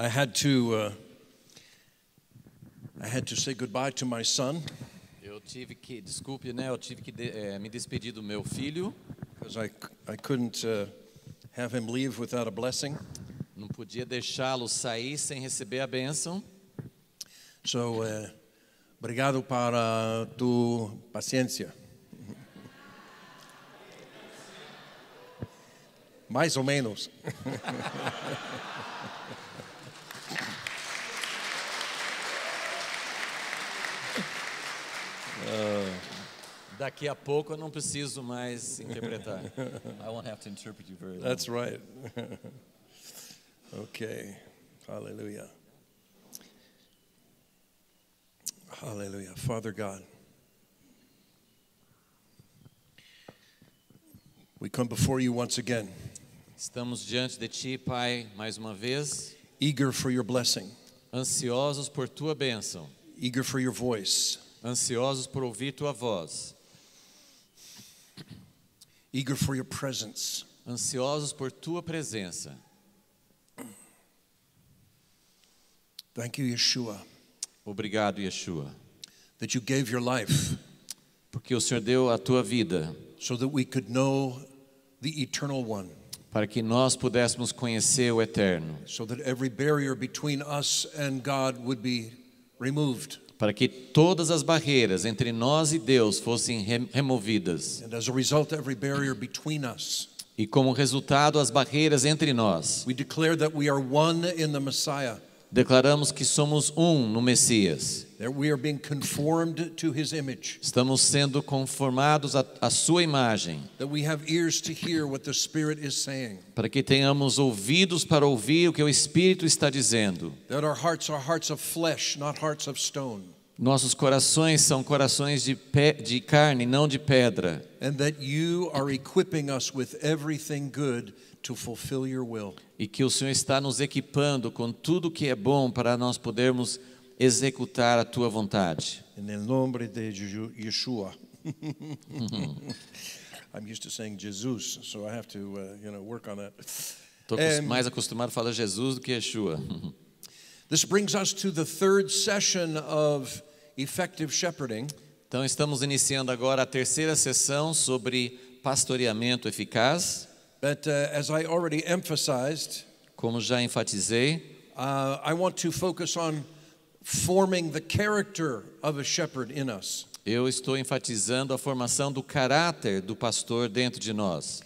I had to uh, I had to say goodbye to my son. Eu tive que, desculpe, né? Eu tive que de, é, me despedir do meu filho. Because I I couldn't uh, have him leave without a blessing. Não podia deixá-lo sair sem receber a bênção. So, uh, obrigado para tu paciência. Mais ou menos. Daqui a pouco eu não preciso mais interpretar. I won't have to interpret you very long. That's right. okay. Hallelujah. Hallelujah. Father God, we come before you once again. Estamos diante de ti, Pai, mais uma vez. Eager for your blessing. Ansiosos por tua bênção. Eager for your voice. Ansiosos por ouvir tua voz. Eager for your presence. Ansiosos por tua presença. Thank you, Yeshua. Obrigado, Yeshua. That you gave your life. Porque o Senhor deu a tua vida. So that we could know the eternal one. Para que nós pudéssemos conhecer o eterno. So that every barrier between us and God would be removed para que todas as barreiras entre nós e Deus fossem removidas. Result, us, e como resultado, as barreiras entre nós. We declare that we are one in the Messiah. Declaramos que somos um no Messias. Estamos sendo conformados à, à sua imagem. Para que tenhamos ouvidos para ouvir o que o Espírito está dizendo. Nossos corações são corações de, pe, de carne, não de pedra. And that you are equipping us with everything good to fulfill your will. E que o Senhor está nos equipando com tudo que é bom para nós podermos executar a tua vontade. Em nome de Yeshua. Uhum. I'm used to saying Jesus, so I have to, uh, you know, work on that. Tô um, mais acostumado a falar Jesus do que Yeshua. this brings us to the third session of effective shepherding. Então estamos iniciando agora a terceira sessão sobre pastoreamento eficaz. But uh, as I already emphasized, como já enfatizei, uh, I want to focus on forming the character of a shepherd in us. Eu estou enfatizando a formação do caráter do pastor dentro de nós.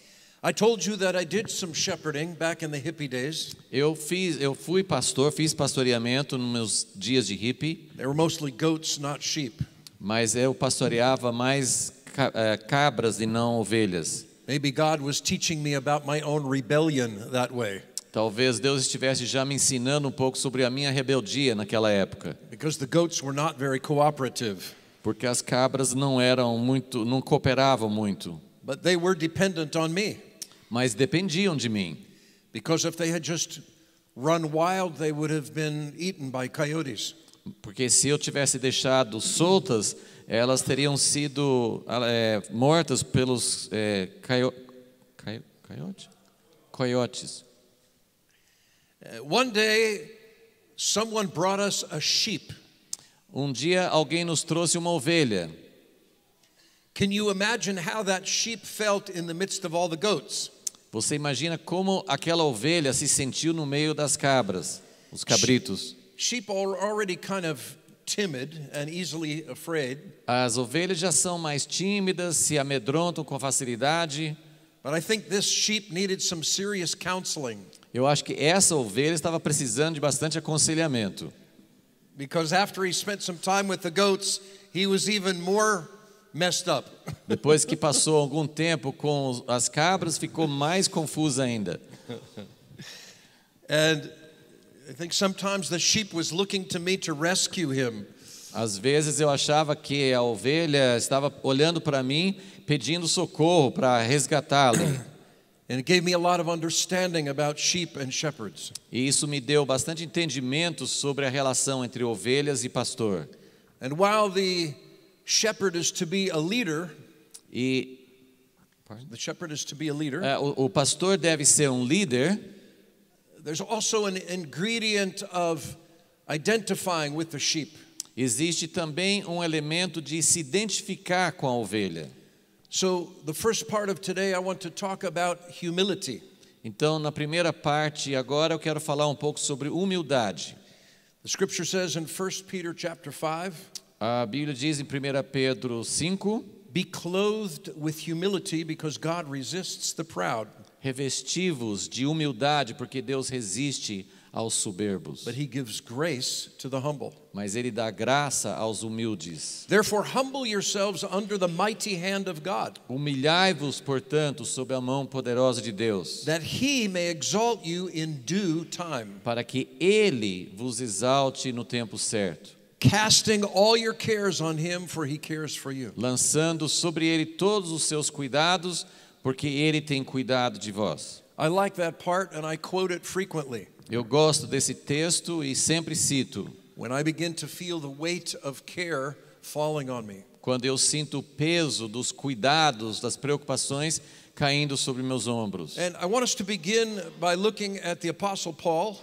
Eu fiz, eu fui pastor, fiz pastoreamento nos meus dias de hippie. They were mostly goats, not sheep. Mas eu pastoreava mais eh, cabras e não ovelhas. Maybe God was teaching me about my own rebellion that way. Talvez Deus estivesse já me ensinando um pouco sobre a minha rebeldia naquela época. Because the goats were not very cooperative. Porque as cabras não eram muito, não cooperavam muito. But they were dependent on me. Mas dependiam de mim. Because if they had just run wild, they would have been eaten by coyotes. Porque se eu tivesse deixado soltas, elas teriam sido é, mortas pelos é, caio, caio, coiote? coiotes. Uh, one day, someone brought us a sheep. Um dia alguém nos trouxe uma ovelha. Can you imagine how that sheep felt in the midst of all the goats? Você imagina como aquela ovelha se sentiu no meio das cabras, os cabritos? Sheep are already kind of timid and easily afraid. As ovelhas já são mais tímidas, se amedrontam com facilidade. But I think this sheep needed some serious counseling. Eu acho que essa ovelha estava precisando de bastante aconselhamento. Because after he spent some time with the goats, he was even more messed up. Depois que passou algum tempo com as cabras, ficou mais confuso ainda. and I think sometimes the sheep was looking to me to rescue him. Às vezes eu achava que a ovelha estava olhando para mim, pedindo socorro para resgatá-la. E isso me deu bastante entendimento sobre a relação entre ovelhas e pastor. And while the shepherd is to be a leader, e the shepherd is to be a leader. É, o pastor deve ser um líder there's also an ingredient of identifying with the sheep. Existe também um elemento de se identificar com a ovelha. So the first part of today I want to talk about humility. Então, na primeira parte agora eu quero falar um pouco sobre humildade. The scripture says in 1 Peter chapter 5, a Bíblia diz em 1 Pedro 5, be clothed with humility because God resists the proud revesti de humildade, porque Deus resiste aos soberbos. But he gives grace to the humble. Mas ele dá graça aos humildes. Therefore humble yourselves under the mighty hand of God. Humilhai-vos, portanto, sob a mão poderosa de Deus. That he may exalt you in due time. Para que ele vos exalte no tempo certo. Casting all your cares on him for he cares for you. Lançando sobre ele todos os seus cuidados, porque ele tem cuidado de vós. I like that part and I quote it frequently. Eu gosto desse texto e sempre cito. When I begin to feel the weight of care falling on me. Quando eu sinto o peso dos cuidados, das preocupações caindo sobre meus ombros. And I want us to begin by looking at the apostle Paul.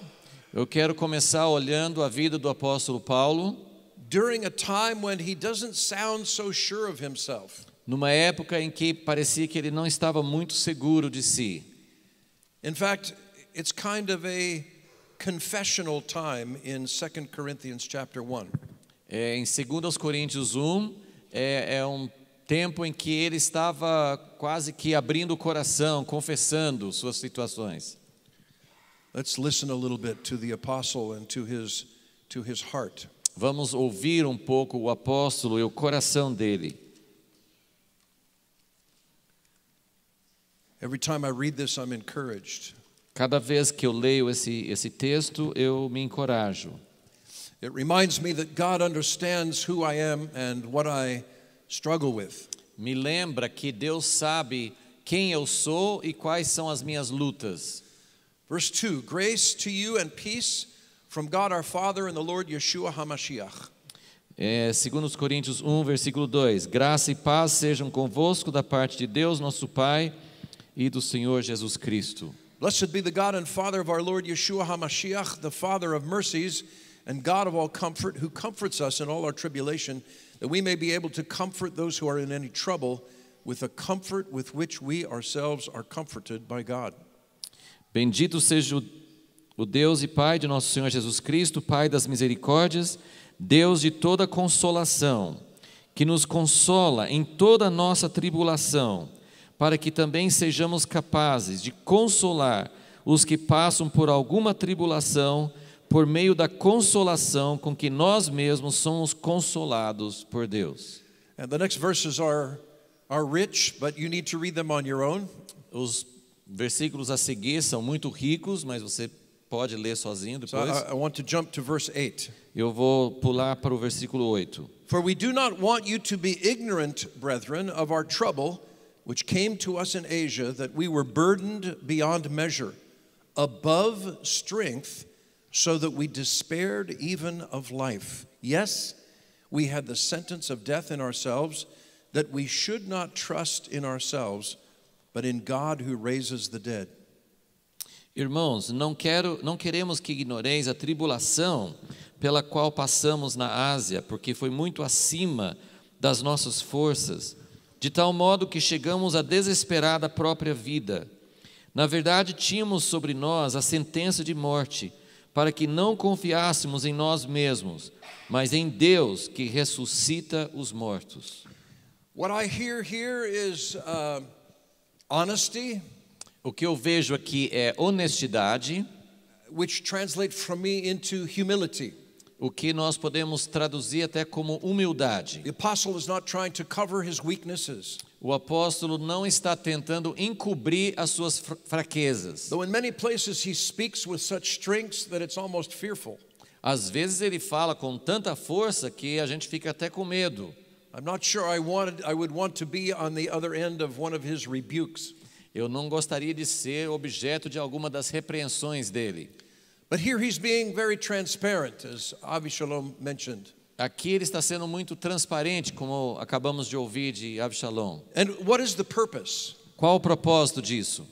Eu quero começar olhando a vida do apóstolo Paulo. During a time when he doesn't sound so sure of himself numa época em que parecia que ele não estava muito seguro de si. In fact, it's kind of a confessional time in 2 Corinthians chapter 1. É, em 2 Coríntios 1 é, é um tempo em que ele estava quase que abrindo o coração, confessando suas situações. Let's listen a little bit to the apostle and to his to his heart. Vamos ouvir um pouco o apóstolo e o coração dele. Every time I read this, I'm encouraged. Cada vez que eu leio esse esse texto, eu me encorajo. It reminds me that God understands who I am and what I struggle with. Me lembra que Deus sabe quem eu sou e quais são as minhas lutas. Verse 2, grace to you and peace from God our Father and the Lord Yeshua HaMashiach. É, segundo os Coríntios 1, versículo 2, graça e paz sejam convosco da parte de Deus, nosso Pai, e do Senhor Jesus Cristo. Blessed be the God and Father of our Lord Yeshua HaMashiach, the Father of mercies and God of all comfort, who comforts us in all our tribulation, that we may be able to comfort those who are in any trouble with the comfort with which we ourselves are comforted by God. Bendito seja o, Deus e Pai de nosso Senhor Jesus Cristo, Pai das misericórdias, Deus de toda consolação, que nos consola em toda nossa tribulação para que também sejamos capazes de consolar os que passam por alguma tribulação por meio da consolação com que nós mesmos somos consolados por Deus. And the next verses are are rich, but you need to read them on your own. Os versículos a seguir são muito ricos, mas você pode ler sozinho depois. So I, I want to jump to verse 8. Eu vou pular para o versículo 8. For we do not want you to be ignorant, brethren, of our trouble which came to us in Asia, that we were burdened beyond measure, above strength, so that we despaired even of life. Yes, we had the sentence of death in ourselves, that we should not trust in ourselves, but in God who raises the dead. Irmãos, não, quero, não queremos que ignoreis a tribulação pela qual passamos na Ásia, porque foi muito acima das nossas forças de tal modo que chegamos a desesperar da própria vida. Na verdade, tínhamos sobre nós a sentença de morte, para que não confiássemos em nós mesmos, mas em Deus que ressuscita os mortos. What I hear here is uh, honesty. O que eu vejo aqui é honestidade, which translates from me into humility o que nós podemos traduzir até como humildade. O apóstolo não está tentando encobrir as suas fraquezas. Às vezes ele fala com tanta força que a gente fica até com medo. Eu não gostaria de ser objeto de alguma das repreensões dele. But here he's being very transparent, as mentioned. Aqui ele está sendo muito transparente, como acabamos de ouvir de Abishalom. And what is the purpose? Qual o propósito disso?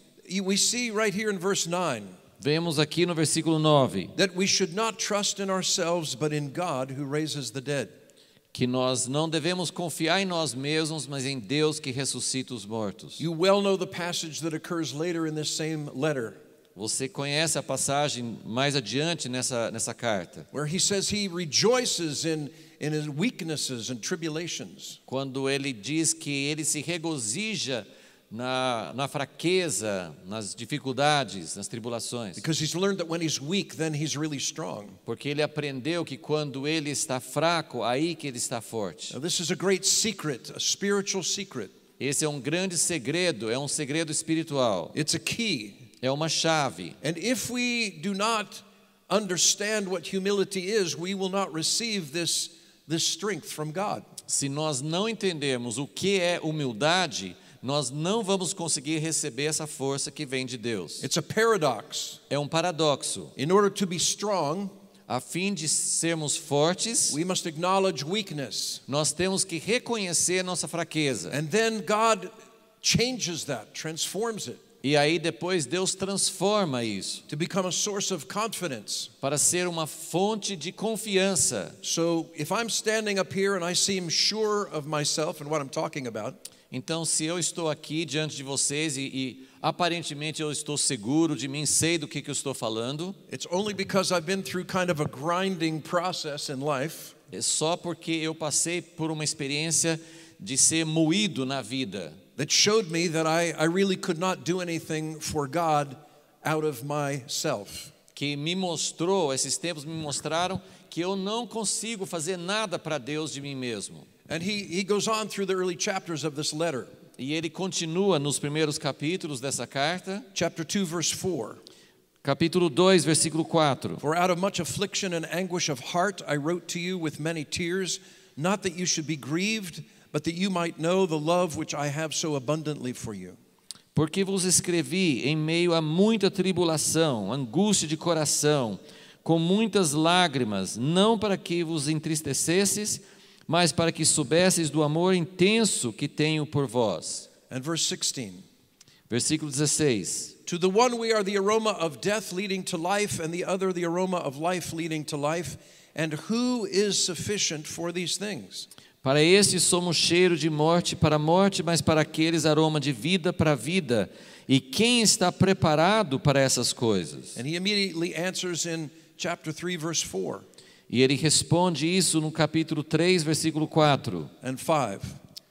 We see right here in verse 9. Vemos aqui no versículo 9. That we should not trust in ourselves but in God who raises the dead. Que nós não devemos confiar em nós mesmos, mas em Deus que ressuscita os mortos. You well know the passage that occurs later in this same letter. Você conhece a passagem mais adiante nessa, nessa carta. Where he says he rejoices in in his weaknesses and tribulations. Quando ele diz que ele se regozija na, na fraqueza, nas dificuldades, nas tribulações. Because he's learned that when he's weak, then he's really strong. Porque ele aprendeu que quando ele está fraco, aí que ele está forte. Now, this is a great secret, a spiritual secret. Esse é um grande segredo, é um segredo espiritual. It's a key é uma chave. And if we do not understand what humility is, we will not receive this this strength from God. Se nós não entendemos o que é humildade, nós não vamos conseguir receber essa força que vem de Deus. It's a paradox. É um paradoxo. In order to be strong, a fim de sermos fortes, we must acknowledge weakness. Nós temos que reconhecer nossa fraqueza. And then God changes that, transforms it. E aí depois Deus transforma isso. To become a source of confidence. Para ser uma fonte de confiança. So if I'm standing up here and I seem sure of myself and what I'm talking about. Então se eu estou aqui diante de vocês e, e aparentemente eu estou seguro de mim, sei do que, que eu estou falando. It's only because I've been through kind of a grinding process in life. É só porque eu passei por uma experiência de ser moído na vida that showed me that I, I really could not do anything for God out of myself. Que me mostrou, esses tempos me mostraram que eu não consigo fazer nada para Deus de mim mesmo. And he, he goes on through the early chapters of this letter. E ele continua nos primeiros capítulos dessa carta. Chapter 2 verse 4. Capítulo 2, versículo 4. For out of much affliction and anguish of heart I wrote to you with many tears, not that you should be grieved, but that you might know the love which I have so abundantly for you. Porque vos escrevi em meio a muita tribulação, angústia de coração, com muitas lágrimas, não para que vos entristecesses, mas para que soubesses do amor intenso que tenho por vós. And verse 16. Versículo 16. To the one we are the aroma of death leading to life, and the other the aroma of life leading to life. And who is sufficient for these things? Para estes somos cheiro de morte para morte, mas para aqueles aroma de vida para vida. E quem está preparado para essas coisas? And he immediately answers in chapter 3 verse 4. E ele responde isso no capítulo 3, versículo 4. And 5.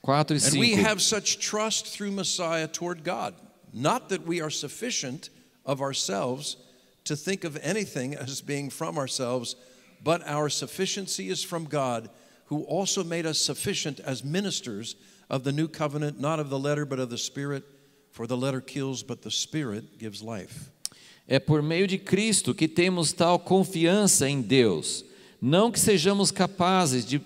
4 e 5. And we have such trust through Messiah toward God, not that we are sufficient of ourselves to think of anything as being from ourselves, but our sufficiency is from God who also made us sufficient as ministers of the new covenant, not of the letter, but of the Spirit. For the letter kills, but the Spirit gives life. É por meio de Cristo que temos tal confiança em Deus. Não que sejamos capazes de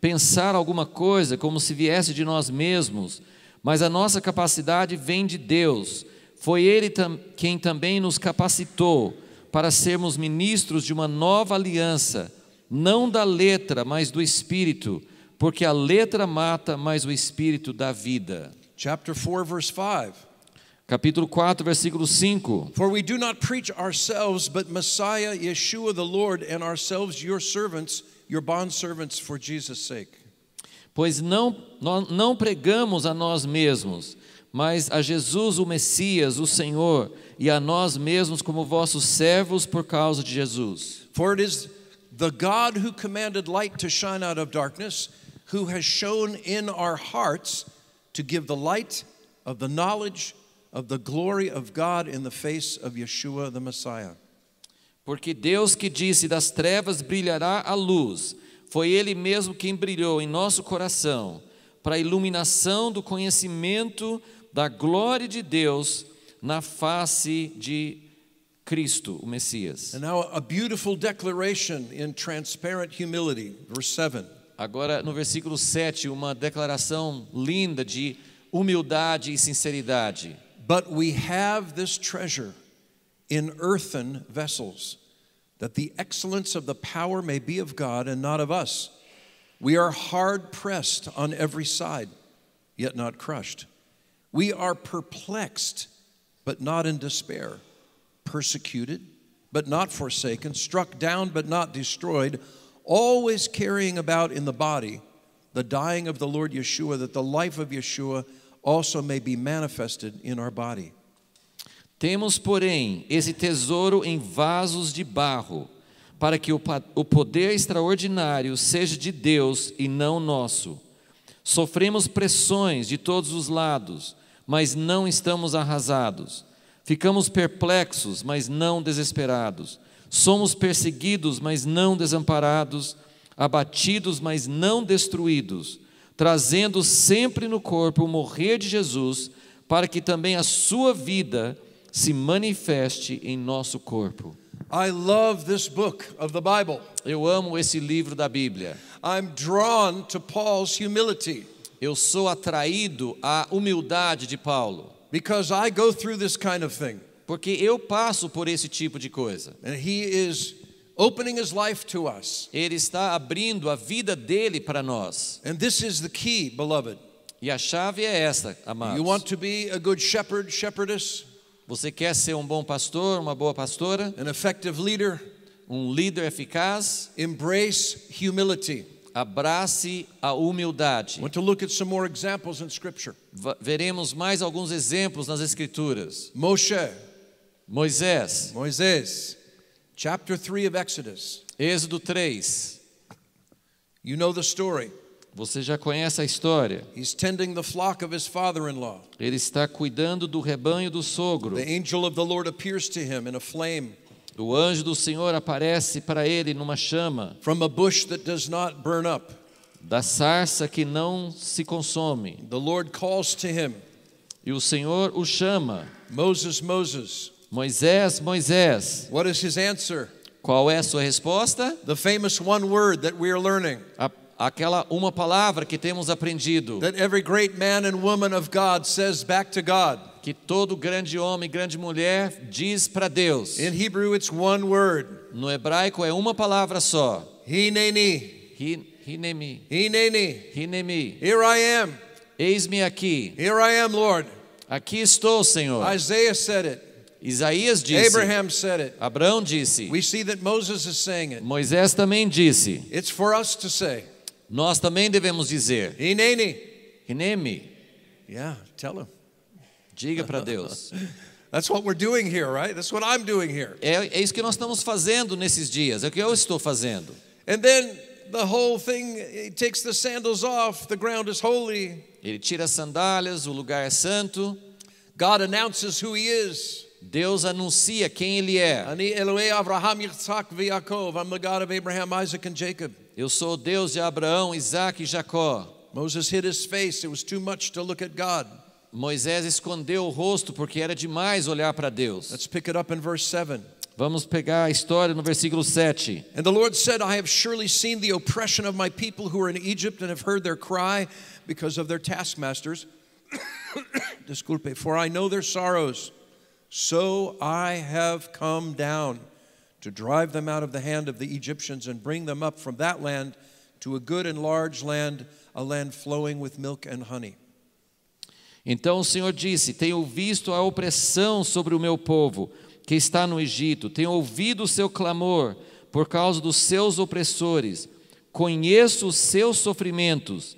pensar alguma coisa como se viesse de nós mesmos, mas a nossa capacidade vem de Deus. Foi Ele tam, quem também nos capacitou para sermos ministros de uma nova aliança não da letra, mas do espírito, porque a letra mata, mas o espírito dá vida. Chapter 4 verse 5. Capítulo 4, versículo 5. For we do not preach ourselves, but Messiah Yeshua the Lord and ourselves your servants, your bondservants for Jesus' sake. Pois não não pregamos a nós mesmos, mas a Jesus o Messias, o Senhor, e a nós mesmos como vossos servos por causa de Jesus. For it is the God who commanded light to shine out of darkness, who has shown in our hearts to give the light of the knowledge of the glory of God in the face of Yeshua the Messiah. Porque Deus que disse das trevas brilhará a luz, foi ele mesmo quem brilhou em nosso coração para a iluminação do conhecimento da glória de Deus na face de Cristo, o Messias. And now a beautiful declaration in transparent humility, verse 7. Agora no versículo 7, uma declaração linda de humildade e sinceridade. But we have this treasure in earthen vessels, that the excellence of the power may be of God and not of us. We are hard pressed on every side, yet not crushed. We are perplexed, but not in despair. persecuted, but not forsaken, struck down, but not destroyed, always carrying about in the body the dying of the Lord Yeshua, that the life of Yeshua also may be manifested in our body. Temos, porém, esse tesouro em vasos de barro, para que o, poder extraordinário seja de Deus e não nosso. Sofremos pressões de todos os lados, mas não estamos arrasados. Ficamos perplexos, mas não desesperados. Somos perseguidos, mas não desamparados. Abatidos, mas não destruídos. Trazendo sempre no corpo o morrer de Jesus, para que também a sua vida se manifeste em nosso corpo. I love this book of the Bible. Eu amo esse livro da Bíblia. I'm drawn to Paul's humility. Eu sou atraído à humildade de Paulo. Because I go through this kind of thing. Porque eu passo por esse tipo de coisa. And he is opening his life to us. Ele está abrindo a vida dele para nós. And this is the key, beloved. E a chave é essa. amados. You want to be a good shepherd, shepherdess? Você quer ser um bom pastor, uma boa pastora? An effective leader? Um líder eficaz? Embrace humility. Abrace a humildade. Veremos mais alguns exemplos nas escrituras. Moshe, Moisés. Moisés. Chapter 3 of Exodus. Êxodo 3. You know the story. Você já conhece a história. Ele está cuidando do rebanho do sogro. The angel of the Lord appears to him in a flame. O anjo do Senhor aparece para ele numa chama. From a bush that does not burn up. Da sarça que não se consome. The Lord calls to him. E o Senhor o chama. Moses, Moses. Moisés, Moisés. What is his answer? Qual é a sua resposta? The famous one word that we are learning. A aquela uma palavra que temos aprendido. That every great man and woman of God says back to God que todo grande homem, grande mulher diz para Deus. In Hebrew it's one word. No hebraico é uma palavra só. Hineni. Hineni. Hineni. Hineni. Here I am. Eis-me aqui. Here I am, Lord. Aqui estou, Senhor. Isaiah said it. Isaías disse. Abraham said it. Abraão disse. We see that Moses is saying it. Moisés também disse. It's for us to say. Nós também devemos dizer. Hineni. Hinemi. Yeah, tell him. Diga para Deus. That's what we're doing here, right? That's what I'm doing here. É, é isso que nós estamos fazendo nesses dias. É o que eu estou fazendo. And then the whole thing he takes the sandals off, the ground is holy. Ele tira as sandálias, o lugar é santo. God announces who he is. Deus anuncia quem ele é. Eu sou o Deus de Abraão, Isaac e Jacó. Moses hid his face, it was too much to look at God. Moisés escondeu o rosto porque era demais olhar para Deus. Let's pick it up in verse 7. Vamos pegar a história no versículo 7. And the Lord said, I have surely seen the oppression of my people who are in Egypt and have heard their cry because of their taskmasters. Disculpe, for I know their sorrows. So I have come down to drive them out of the hand of the Egyptians and bring them up from that land to a good and large land, a land flowing with milk and honey. Então o Senhor disse: Tenho visto a opressão sobre o meu povo que está no Egito, tenho ouvido o seu clamor por causa dos seus opressores, conheço os seus sofrimentos.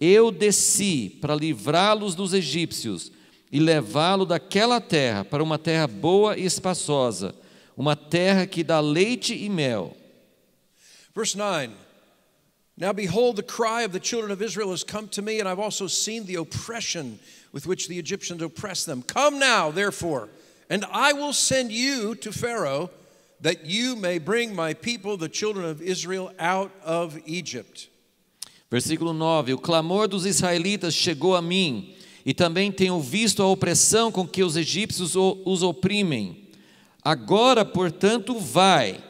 Eu desci para livrá-los dos egípcios e levá-lo daquela terra para uma terra boa e espaçosa, uma terra que dá leite e mel. Verse 9. Now behold, the cry of the children of Israel has come to me, and I've also seen the oppression with which the Egyptians oppressed them. Come now, therefore, and I will send you to Pharaoh that you may bring my people, the children of Israel, out of Egypt. Versículo 9: O clamor dos israelitas chegou a mim, e também tenho visto a opressão com que os egípcios os oprimem. Agora, portanto, vai,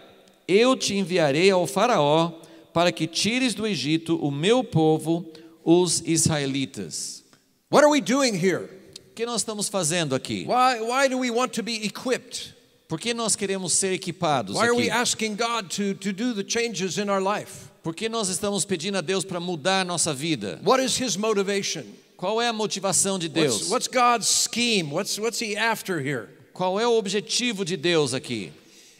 eu te enviarei ao Faraó, para que tires do Egito o meu povo, os israelitas. What are we doing here? O que nós estamos fazendo aqui? Why, why do we want to be equipped? Por que nós queremos ser equipados Why are we asking God to, to do the changes in our life? Por que nós estamos pedindo a Deus para mudar nossa vida? What is his motivation? Qual é a motivação de Deus? What's, what's God's scheme? What's, what's he after here? Qual é o objetivo de Deus aqui?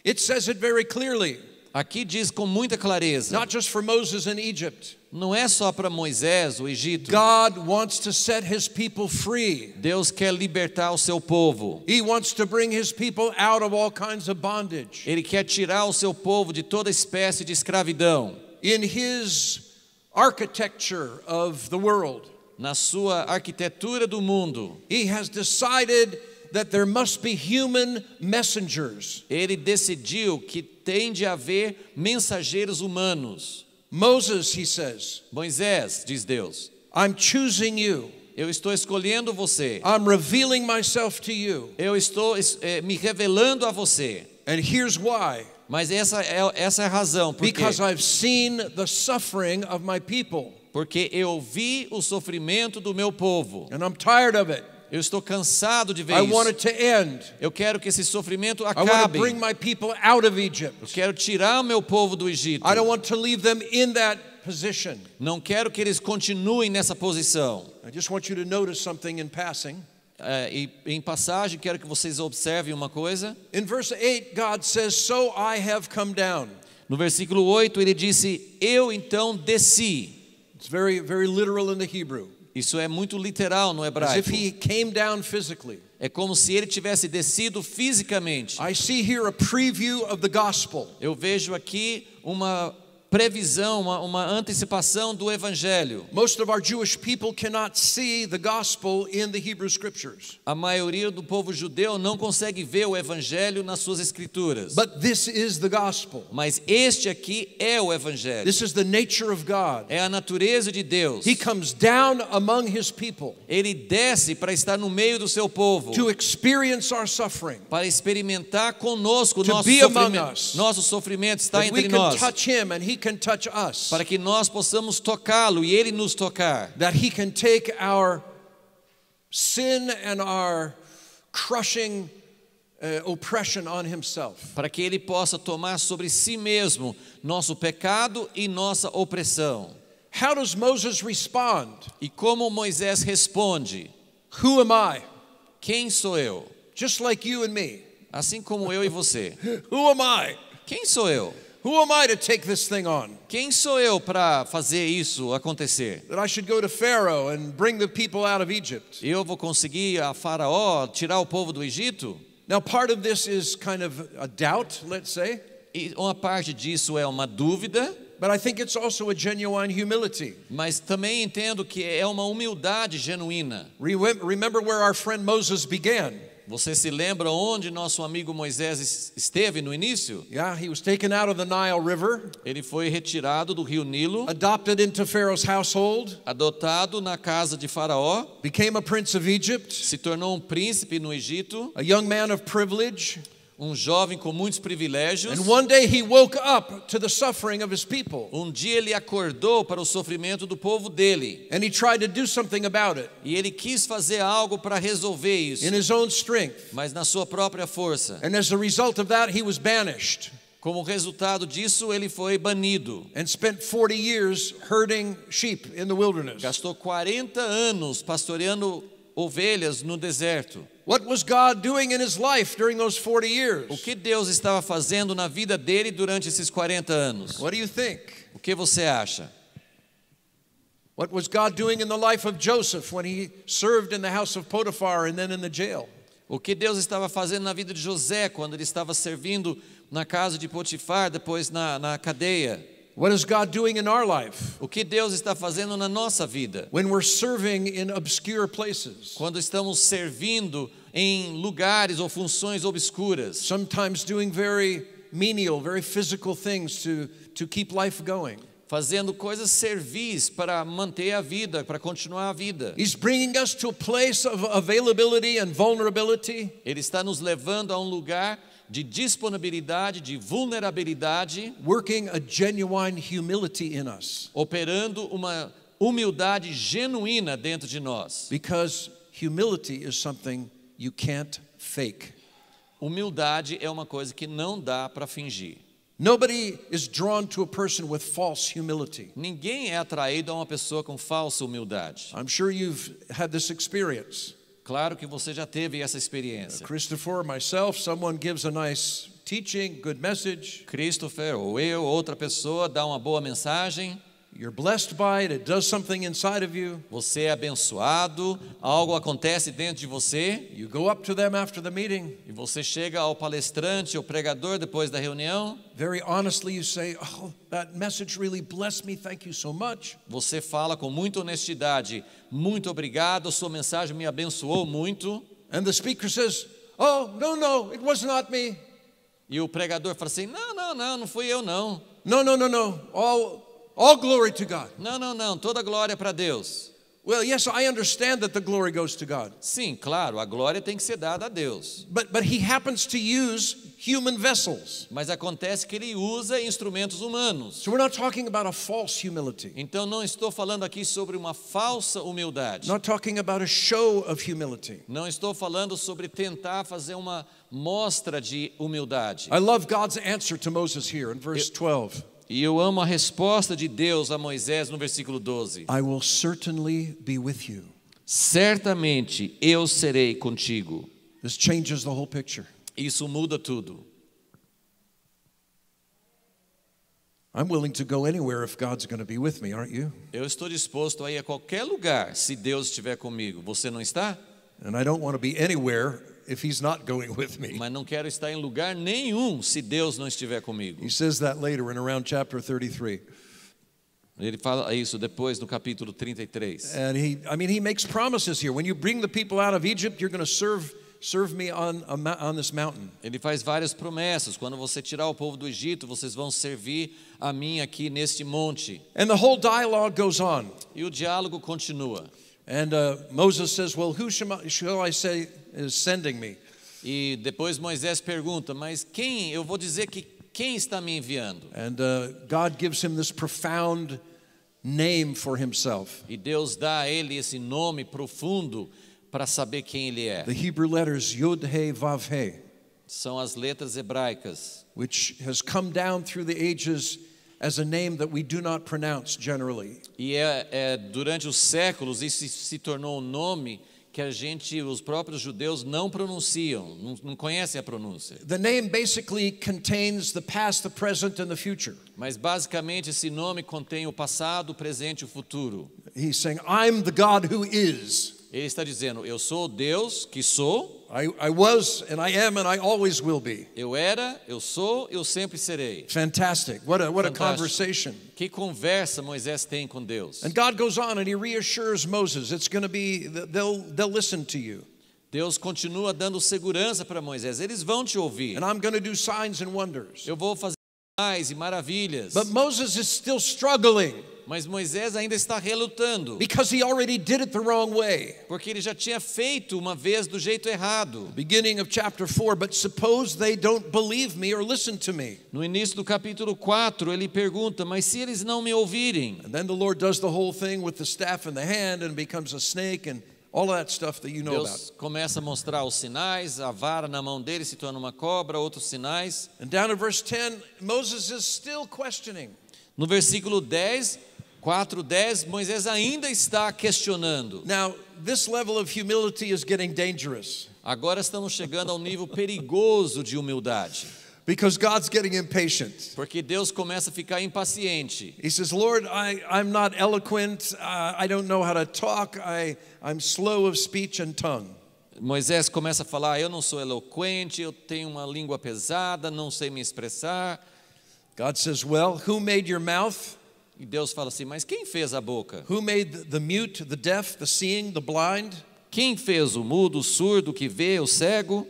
It says it very clearly. Aqui diz com muita clareza. Not just for Moses in Egypt. não é só para Moisés, o Egito. God wants to set his people free. Deus quer libertar o seu povo. He wants to bring his people out of all kinds of bondage. Ele quer tirar o seu povo de toda espécie de escravidão. In his architecture of the world. Na sua arquitetura do mundo. He has decided that there must be human messengers. Ele decidiu que tem de haver mensageiros humanos. Moses, he says, Moisés, diz Deus, I'm choosing you. Eu estou escolhendo você. I'm revealing myself to you. Eu estou eh, me revelando a você. And here's why. Mas essa é, essa é a razão. porque. Because I've seen the suffering of my people. Porque eu vi o sofrimento do meu povo. And I'm tired of it. Eu estou cansado de ver I isso. Eu quero que esse sofrimento acabe. Eu quero tirar meu povo do Egito. I don't want to leave them in that position. Não quero que eles continuem nessa posição. I just want you to notice something in passing. É, e, em passagem quero que vocês observem uma coisa. In verse 8 God says, "So I have come down." No versículo 8 ele disse, "Eu então desci." It's very very literal in the Hebrew. Isso é muito literal no hebraico. As if he came down physically. É como se ele tivesse descido fisicamente. I see here a preview of the gospel. Eu vejo aqui uma previsão, uma, uma antecipação do evangelho. A maioria do povo judeu não consegue ver o evangelho nas suas escrituras. Mas este aqui é o evangelho. É a natureza de Deus. Ele desce para estar no meio do seu povo. Para experimentar conosco o nosso sofrimento. Nosso sofrimento está entre nós can touch us. Para que nós possamos tocá-lo e ele nos tocar. That he can take our sin and our crushing uh, oppression on himself. Para que ele possa tomar sobre si mesmo nosso pecado e nossa opressão. How does Moses respond? E como Moisés responde? Who am I? Quem sou eu? Just like you and me. Assim como eu e você. Who am I? Quem sou eu? Who am I to take this thing on? Quem sou eu para fazer isso acontecer? That I should go to Pharaoh and bring the people out of Egypt. Eu vou conseguir a Faraó tirar o povo do Egito? Now part of this is kind of a doubt, let's say. E uma parte disso é uma dúvida. But I think it's also a genuine humility. Mas também entendo que é uma humildade genuína. Remember where our friend Moses began. Você se lembra onde nosso amigo Moisés esteve no início? Yeah, he was taken out of the Nile River. Ele foi retirado do Rio Nilo. Adopted into Pharaoh's household. Adotado na casa de Faraó. Became a prince of Egypt. Se tornou um príncipe no Egito. A young man of privilege um jovem com muitos privilégios. Um dia ele acordou para o sofrimento do povo dele. E ele quis fazer algo para resolver isso. Mas na sua própria força. And as a result of that, he was banished. Como resultado disso, ele foi banido. Gastou 40 anos pastoreando ovelhas no deserto. What was God doing in his life during those 40 years? O que Deus estava fazendo na vida dele durante esses 40 anos? What do you think? O que você acha? What was God doing in the life of Joseph when he served in the house of Potiphar and then in the jail? O que Deus estava fazendo na vida de José quando ele estava servindo na casa de Potifar, depois na, na cadeia? What is God doing in our life? O que Deus está fazendo na nossa vida? When we're serving in obscure places. Quando estamos servindo em lugares ou funções obscuras. Sometimes doing very menial, very physical things to to keep life going. Fazendo coisas servis para manter a vida, para continuar a vida. He's bringing us to a place of availability and vulnerability. Ele está nos levando a um lugar de disponibilidade, de vulnerabilidade, working a genuine humility in us. Operando uma humildade genuína dentro de nós. Because humility is something you can't fake. Humildade é uma coisa que não dá para fingir. Nobody is drawn to a person with false humility. Ninguém é atraído a uma pessoa com falsa humildade. I'm sure you've had this experience. Claro que você já teve essa experiência. Christopher, myself, someone gives a nice teaching, good message. Christopher ou eu, outra pessoa dá uma boa mensagem. You're blessed by it. It does something inside of you. Você é abençoado, algo acontece dentro de você. You go up to them after the meeting. E você chega ao palestrante, ao pregador depois da reunião. Very honestly you say, "Oh, that message really blessed me. Thank you so much." Você fala com muita honestidade, muito obrigado, sua mensagem me abençoou muito. And the speaker says, "Oh, no, no, it was not me." E o pregador fala assim: "Não, não, não, não fui eu não." No, no, no, no. All All glory to God. Não, não, não, toda glória para Deus. Well, yes, I understand that the glory goes to God. Sim, claro, a glória tem que ser dada a Deus. But but he happens to use human vessels. Mas acontece que ele usa instrumentos humanos. So we're not talking about a false humility. Então não estou falando aqui sobre uma falsa humildade. Not talking about a show of humility. Não estou falando sobre tentar fazer uma mostra de humildade. I love God's answer to Moses here in verse 12. E eu amo a resposta de Deus a Moisés no versículo 12. I will certainly be with you. Certamente eu serei contigo. This changes the whole picture. Isso muda tudo. I'm willing to go anywhere if God's going to be with me, aren't you? Eu estou disposto a ir a qualquer lugar se Deus estiver comigo. Você não está? And I don't want to be anywhere if he's not going with me. Mas não quero estar em lugar nenhum se Deus não estiver comigo. He says that later in around chapter 33. Ele fala isso depois no capítulo 33. And he I mean he makes promises here. When you bring the people out of Egypt, you're going to serve Serve me on, on this mountain. Ele faz várias promessas. Quando você tirar o povo do Egito, vocês vão servir a mim aqui neste monte. And the whole dialogue goes on. E o diálogo continua. And uh, Moses says, "Well, who shall I say eh, sending me? E depois Moisés pergunta, mas quem? Eu vou dizer que quem está me enviando? And uh, God gives him this profound name for himself. E Deus dá a ele esse nome profundo para saber quem ele é. The Hebrew letters Yod Vav São as letras hebraicas. Which has come down through the ages as a name that we do not pronounce generally. E é, é durante os séculos isso se tornou um nome que a gente, os próprios judeus não pronunciam, não, não conhecem a pronúncia. The name basically contains the past, the present and the future. Mas basicamente esse nome contém o passado, o presente e o futuro. He's saying I'm the God who is. Ele está dizendo, eu sou o Deus que sou. I, I was and I am and I always will be. Eu era, eu sou, eu sempre serei. Fantastic. What a what Fantástico. a conversation. Que conversa Moisés tem com Deus. And God goes on and he reassures Moses, it's going to be they'll they'll listen to you. Deus continua dando segurança para Moisés. Eles vão te ouvir. And I'm going to do signs and wonders. Eu vou fazer sinais e maravilhas. But Moses is still struggling. Mas Moisés ainda está relutando. Because he already did it the wrong way. Porque ele já tinha feito uma vez do jeito errado. Beginning of chapter 4, but suppose they don't believe me or listen to me. No início do capítulo 4, ele pergunta, mas se eles não me ouvirem? And then the Lord does the whole thing with the staff in the hand and becomes a snake and All that stuff that you know Deus about. começa a mostrar os sinais, a vara na mão dele se torna uma cobra, outros sinais. And down in verse 10, Moses is still questioning. No versículo 10, 4:10 Moisés ainda está questionando. Now, this level of humility is getting dangerous. Agora estamos chegando ao nível perigoso de humildade. Because God's getting impatient. Porque Deus começa a ficar impaciente. He says, "Lord, I, I'm not eloquent. Uh, I don't know how to talk. I, I'm slow of speech and tongue." Moisés começa a falar: Eu não sou eloquente, eu tenho uma língua pesada, não sei me expressar. God says, Well, who made your mouth? E Deus fala assim: "Mas quem fez a boca?" Who made the mute, the deaf, the seeing, the blind? Quem fez o mudo, o surdo, que vê, o cego?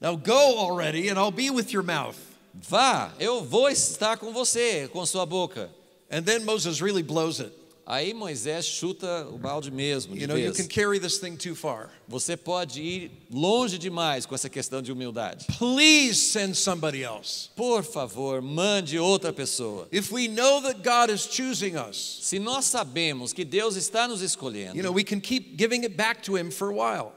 Now go already and I'll be with your mouth. Vá, eu vou estar com você, com sua boca. And then Moses really blows it. Aí Moisés chuta o balde mesmo. You know, you can carry this thing too far. Você pode ir longe demais com essa questão de humildade. Please send somebody else. Por favor, mande outra pessoa. If we know that God is choosing us, se nós sabemos que Deus está nos escolhendo, you know, we can keep giving it back to Him for a while.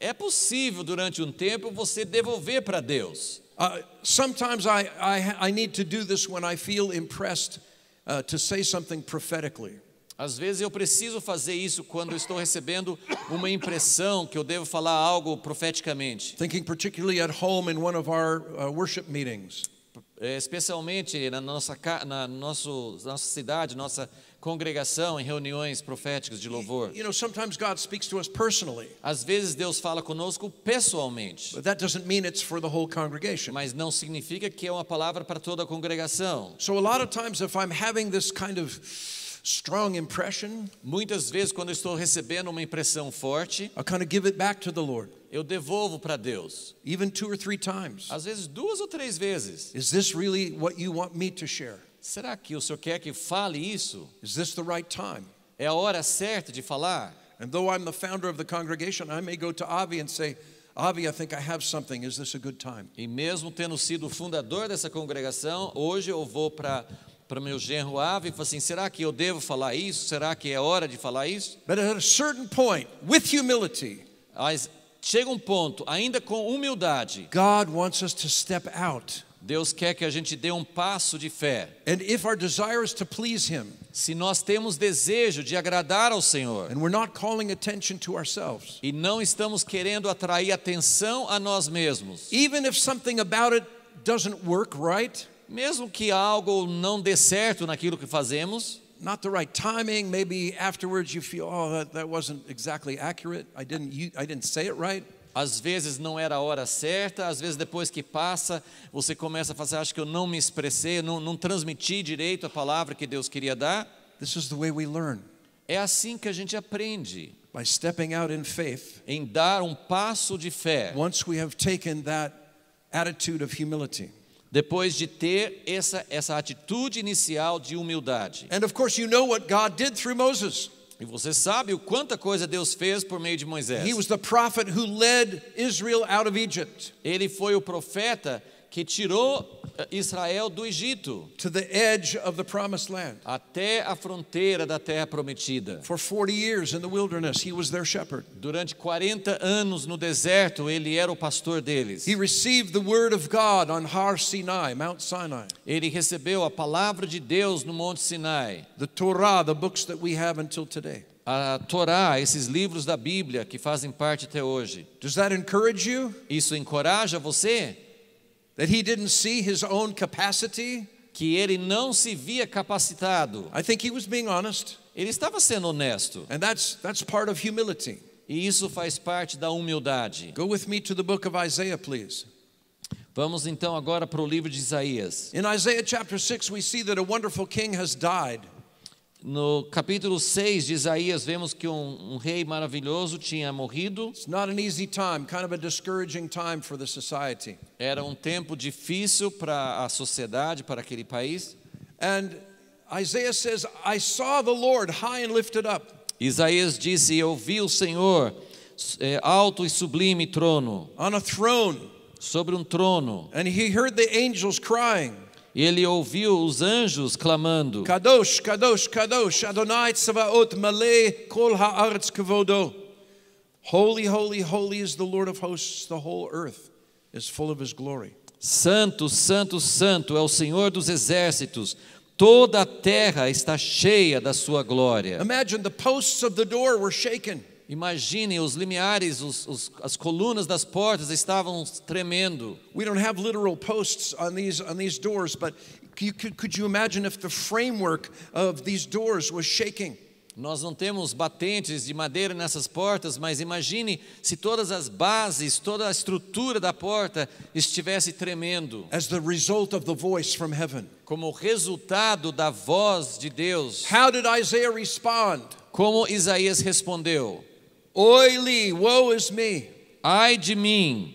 É possível durante um tempo você devolver para Deus. Uh, sometimes I, I, I need to do this when I feel impressed uh, to say something prophetically. Às vezes eu preciso fazer isso quando estou recebendo uma impressão que eu devo falar algo profeticamente. Thinking particularly at home in one of our uh, worship meetings. É, especialmente na nossa na nosso, nossa cidade, nossa congregação em reuniões proféticas de louvor. You know, sometimes God speaks to us personally. Às vezes Deus fala conosco pessoalmente. But that doesn't mean it's for the whole congregation. Mas não significa que é uma palavra para toda a congregação. So a lot of times if I'm having this kind of strong impression, muitas vezes quando estou recebendo uma impressão forte, I kind of give it back to the Lord. Eu devolvo para Deus. Even two or three times. Às vezes duas ou três vezes. Is this really what you want me to share? Será que o senhor quer que eu fale isso? Is this the right time? É a hora certa de falar? And though I'm the founder of the congregation, I may go to Avi and say, Avi, I think I have something. Is this a good time? E mesmo tendo sido o fundador dessa congregação, hoje eu vou para para meu genro Ave e falei assim: será que eu devo falar isso? Será que é hora de falar isso? But at a certain point, with humility, Mas chega um ponto, ainda com humildade. God wants us to step out. Deus quer que a gente dê um passo de fé. And if our desire is to please him, se nós temos desejo de agradar ao Senhor, and we're not calling attention to ourselves, e não estamos querendo atrair atenção a nós mesmos, even if something about it doesn't work right, mesmo que algo não dê certo naquilo que fazemos, not the right timing, maybe afterwards you feel, oh, that, that wasn't exactly accurate. I didn't, you, I didn't say it right. Às vezes não era a hora certa, às vezes depois que passa, você começa a fazer, assim, ah, acho que eu não me expressei, não, não transmiti direito a palavra que Deus queria dar. This is the way we learn. É assim que a gente aprende. By stepping out in faith. Em dar um passo de fé. Once we have taken that attitude of humility depois de ter essa essa atitude inicial de humildade. And of course you know what God did through Moses. E você sabe o quanta coisa Deus fez por meio de Moisés. He was the prophet who led Israel out of Egypt. Ele foi o profeta que tirou eh, Israel do Egito to the edge of the promised land. até a fronteira da terra prometida. For 40 years in the wilderness, he was their shepherd. Durante 40 anos no deserto, ele era o pastor deles. He received the word of God on Har Sinai, Mount Sinai. Ele recebeu a palavra de Deus no Monte Sinai. The Torah, the books that we have until today. a Torá, esses livros da Bíblia que fazem parte até hoje. Isso encoraja você? That he didn't see his own capacity? Que ele não se via capacitado. I think he was being honest. Ele estava sendo honesto. And that's that's part of humility. E isso faz parte da humildade. Go with me to the book of Isaiah, please. Vamos então agora para o livro de Isaías. In Isaiah chapter 6 we see that a wonderful king has died. No capítulo 6 de Isaías, vemos que um, um rei maravilhoso tinha morrido. Era um tempo difícil para a sociedade, para aquele país. And Isaiah says, I saw the Lord high and lifted up. Isaías disse, eu vi o Senhor é, alto e sublime trono. On a throne. Sobre um trono. And he heard the angels crying ele ouviu os anjos clamando: Kadosh, Kadosh, Kadosh, Adonai Kol Haaretz Holy, holy, holy is the Lord of hosts. The whole earth is full of his glory. Santo, santo, santo é o Senhor dos exércitos. Toda a terra está cheia da sua glória. Imagine the posts of the door were shaken. Imaginem os limiares, os, os, as colunas das portas estavam tremendo. We don't have literal posts on these on these doors, but could, could you imagine if the framework of these doors was shaking? Nós não temos batentes de madeira nessas portas, mas imagine se todas as bases, toda a estrutura da porta estivesse tremendo. As the result of the voice from heaven. Como resultado da voz de Deus. How did Isaiah respond? Como Isaías respondeu? Oi woe is me. Ai de mim.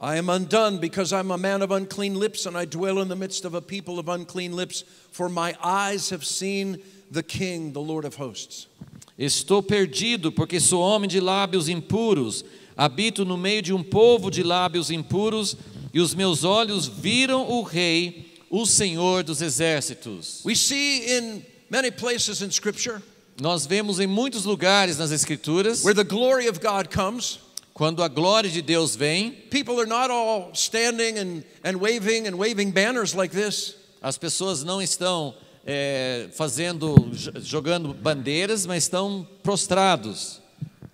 I am undone because I'm a man of unclean lips and I dwell in the midst of a people of unclean lips, for my eyes have seen the King, the Lord of hosts. Estou perdido porque sou homem de lábios impuros, habito no meio de um povo de lábios impuros, e os meus olhos viram o rei, o Senhor dos exércitos. We see in many places in scripture Nós vemos em muitos lugares nas escrituras where the glory of God comes, quando a glória de Deus vem, people are not all standing and, and waving and waving banners like this. As pessoas não estão é, fazendo jogando bandeiras, mas estão prostrados.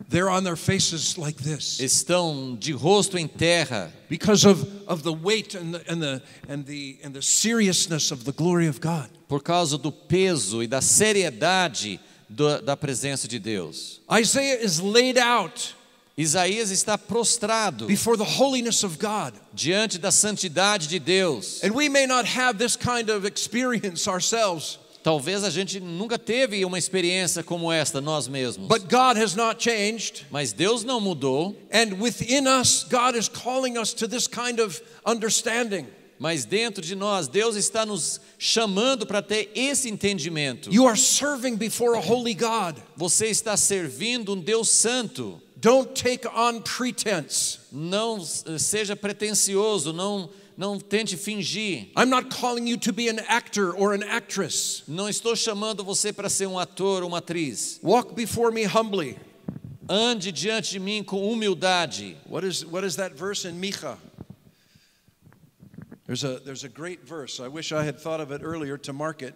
They're on their faces like this. Estão de rosto em terra. Because of, of the weight and the, and the, and the, and the seriousness of the glory of God. Por causa do peso e da seriedade do, da presença de Deus. Isaiah is laid out Isaías está prostrado before the holiness of God. diante da santidade de Deus. And we may not have this kind of experience ourselves. Talvez a gente nunca teve uma experiência como esta nós mesmos. But God has not changed. Mas Deus não mudou. And within us God is calling us to this kind of understanding mas dentro de nós Deus está nos chamando para ter esse entendimento. You are serving before a holy God. Você está servindo um Deus santo. Don't take on pretense. Não eh, seja pretensioso, não não tente fingir. I'm not calling you to be an actor or an actress. Não estou chamando você para ser um ator ou uma atriz. Walk before me humbly. Ande diante de mim com humildade. What is what is that verse in Micha? There's a, there's a great verse. I wish I had thought of it earlier to mark it.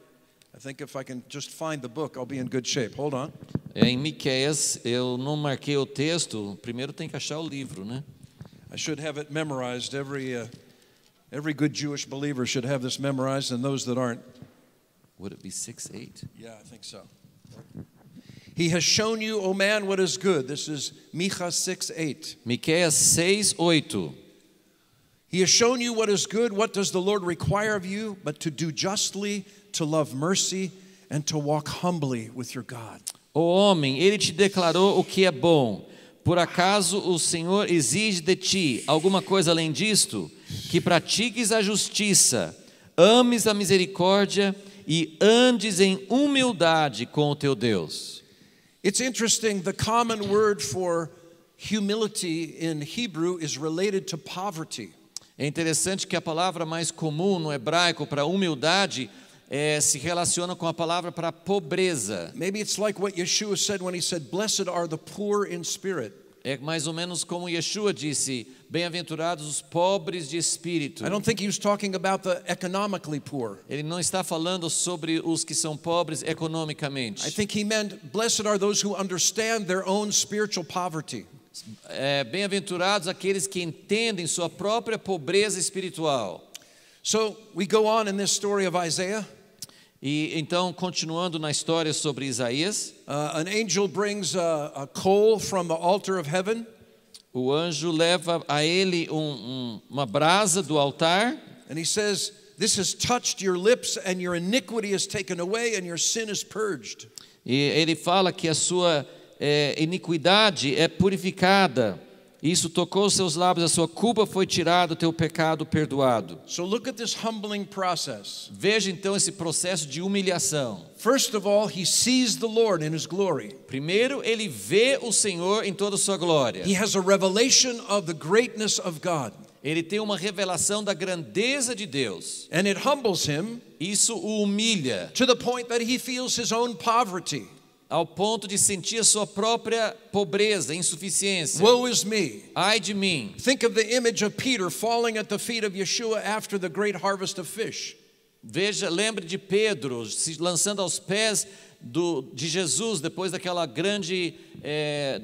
I think if I can just find the book, I'll be in good shape. Hold on. Em Miqueias, eu não marquei o texto. Primeiro tem que achar o livro, né? I should have it memorized. Every, uh, every good Jewish believer should have this memorized, and those that aren't. Would it be 6 8? Yeah, I think so. He has shown you, O oh man, what is good. This is Micha 6 8. Miqueias 6 8. He has shown you what is good. What does the Lord require of you but to do justly, to love mercy, and to walk humbly with your God? O homem, ele te declarou o que é bom. Por acaso o Senhor exige de ti alguma coisa além disto? Que pratiques a justiça, ames a misericórdia e andes em humildade com o teu Deus. It's interesting the common word for humility in Hebrew is related to poverty. É interessante que a palavra mais comum no hebraico para humildade é, se relaciona com a palavra para pobreza. Maybe it's like what Yeshua said when he said, "Blessed are the poor in spirit." É mais ou menos como Yeshua disse, bem-aventurados os pobres de espírito. I don't think he was talking about the economically poor. Ele não está falando sobre os que são pobres economicamente. I think he meant blessed are those who understand their own spiritual poverty é, bem-aventurados aqueles que entendem sua própria pobreza espiritual. So we go on in this story of Isaiah. E então continuando na história sobre Isaías, uh, an angel brings a, a, coal from the altar of heaven. O anjo leva a ele um, um, uma brasa do altar. And he says, "This has touched your lips, and your iniquity is taken away, and your sin is purged." E ele fala que a sua é, iniquidade é purificada. Isso tocou seus lábios, a sua culpa foi tirada, o teu pecado perdoado. So Veja então esse processo de humilhação. All, Primeiro, ele vê o Senhor em toda a sua glória. Ele tem uma revelação da grandeza de Deus. And it humbles him Isso o humilha. To the point that he feels his own poverty ao ponto de sentir sua própria pobreza, insuficiência. Woe is me. Ai de mim. Think of the image of Peter falling at the feet of Yeshua after the great harvest of fish. Veja, lembre de Pedro se lançando aos pés do, de Jesus depois daquela grande é,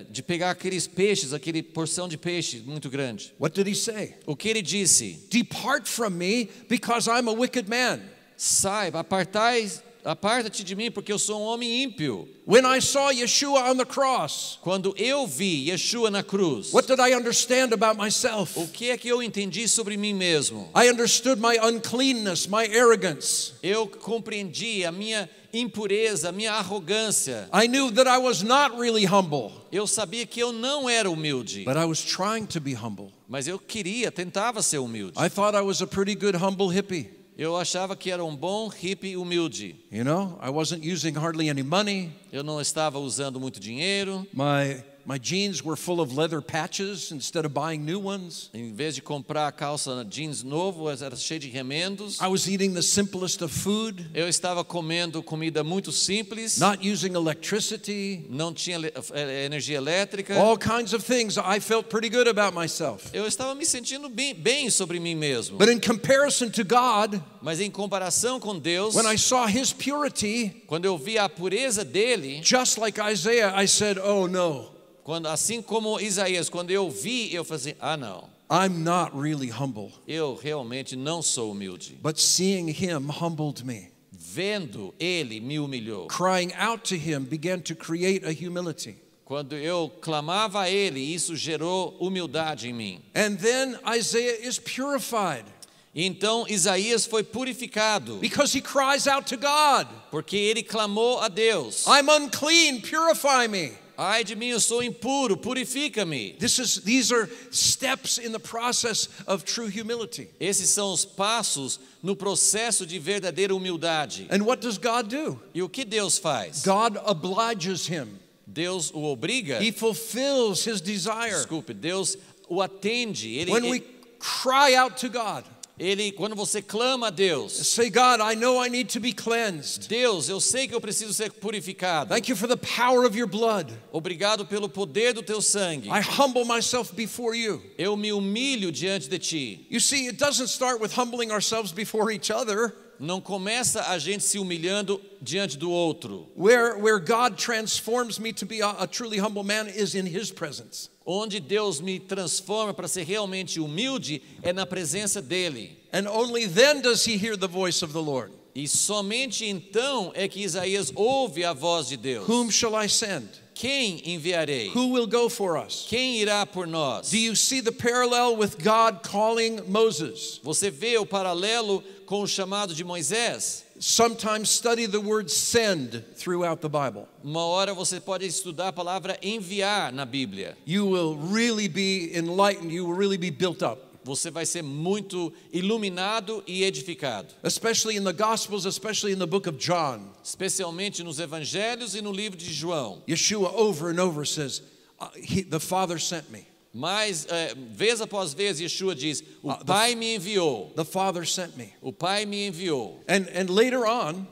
é, de pegar aqueles peixes, aquele porção de peixe muito grande. What did he say? O que ele disse? Depart from me because I'm a wicked man. Saiba, apartai aparta-te de mim porque eu sou um homem ímpio. When I saw Yeshua on the cross, quando eu vi Yeshua na cruz, what did I understand about myself? O que é que eu entendi sobre mim mesmo? I understood my uncleanness, my arrogance. Eu compreendi a minha impureza, a minha arrogância. I knew that I was not really humble. Eu sabia que eu não era humilde. But I was trying to be humble. Mas eu queria, tentava ser humilde. I thought I was a pretty good humble hippie. Eu achava que era um bom hippie humilde. You know, I wasn't using hardly any money. Eu não estava usando muito dinheiro. My My jeans were full of leather patches instead of buying new ones. Em vez de comprar calça jeans novo, era cheio de remendos. I was eating the simplest of food. Eu estava comendo comida muito simples. Not using electricity. Não tinha é, é, energia elétrica. All kinds of things I felt pretty good about myself. Eu estava me sentindo bem, bem sobre mim mesmo. But in comparison to God, mas em comparação com Deus, when I saw his purity, quando eu vi a pureza dele, just like Isaiah, I said, "Oh no." Quando, assim como Isaías, quando eu vi, eu falei assim, ah não. I'm not really humble. Eu realmente não sou humilde. But seeing him humbled me. Vendo ele me humilhou. Crying out to him began to create a humility. Quando eu clamava a ele, isso gerou humildade em mim. And then Isaiah is purified. Então Isaías foi purificado. Because he cries out to God. Porque ele clamou a Deus. I'm unclean, purify me. Ai de mim, eu sou impuro, purifica-me. these are steps in the process of true humility. Esses são os passos no processo de verdadeira humildade. And what does God do? E o que Deus faz? God obliges him. Deus o obriga. He fulfills his desire. Desculpe, Deus o atende. Ele, When we cry out to God. Ele quando você clama a Deus. Say God, I know I need to be cleansed. Deus, eu sei que eu preciso ser purificado. Thank you for the power of your blood. Obrigado pelo poder do teu sangue. I humble myself before you. Eu me humilho diante de ti. You see, it doesn't start with humbling ourselves before each other. não começa a gente se humilhando diante do outro. Where where God transforms me to be a, a truly humble man is in his presence onde Deus me transforma para ser realmente humilde é na presença dele. And only then does he hear the voice of the Lord. E somente então é que Isaías ouve a voz de Deus. Whom shall I send? Quem enviarei? Who will go for us? Quem irá por nós? Do you see the parallel with God calling Moses? Você vê o paralelo com o chamado de Moisés? Sometimes study the word send throughout the Bible. Uma hora você pode estudar a palavra enviar na Bíblia. You will really be enlightened, you will really be built up. Você vai ser muito iluminado e edificado. Especially in the Gospels, especially in the book of John. Especialmente nos evangelhos e no livro de João. Yeshua over and over says, uh, the Father sent me. Mas é, vez após vez Yeshua diz, o uh, Pai the, me enviou. The Father sent me. O Pai me enviou. And and later on,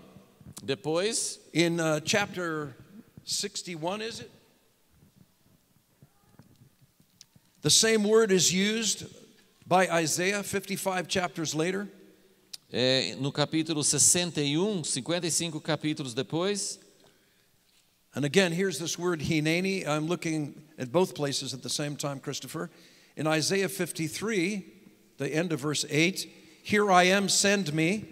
depois in uh, chapter 61 is it? The same word is used by Isaiah 55 chapters later. É, no capítulo 61, 55 capítulos depois. And again, here's this word hineni. I'm looking at both places at the same time, Christopher. In Isaiah 53, the end of verse 8, here I am, send me.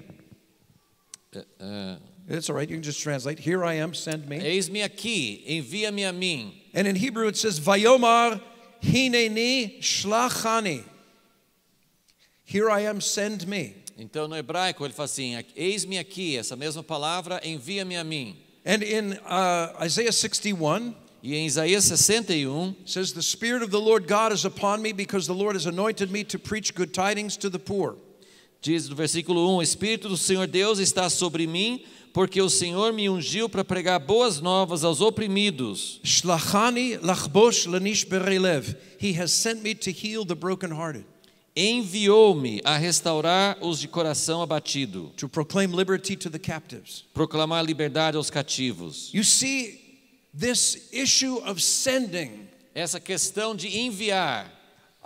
Uh, uh. it's all right, you can just translate. Here I am, send me. Eis-me aqui, envia-me a mim. And in Hebrew it says, Vayomar hineni shlachani. Here I am, send me. Então no hebraico ele fala assim, eis-me aqui, essa mesma palavra, envia-me a mim. And in uh, Isaiah 61, e em Isaías 61, says the spirit of the Lord God is upon me because the Lord has anointed me to preach good tidings to the poor. Diz no versículo 1: O espírito do Senhor Deus está sobre mim, porque o Senhor me ungiu para pregar boas novas aos oprimidos. Shlachani lachbosh lanish berelev. He has sent me to heal the brokenhearted enviou-me a restaurar os de coração abatido, to proclaim liberty to the captives. proclamar liberdade aos cativos. You see this issue of sending. Essa questão de enviar.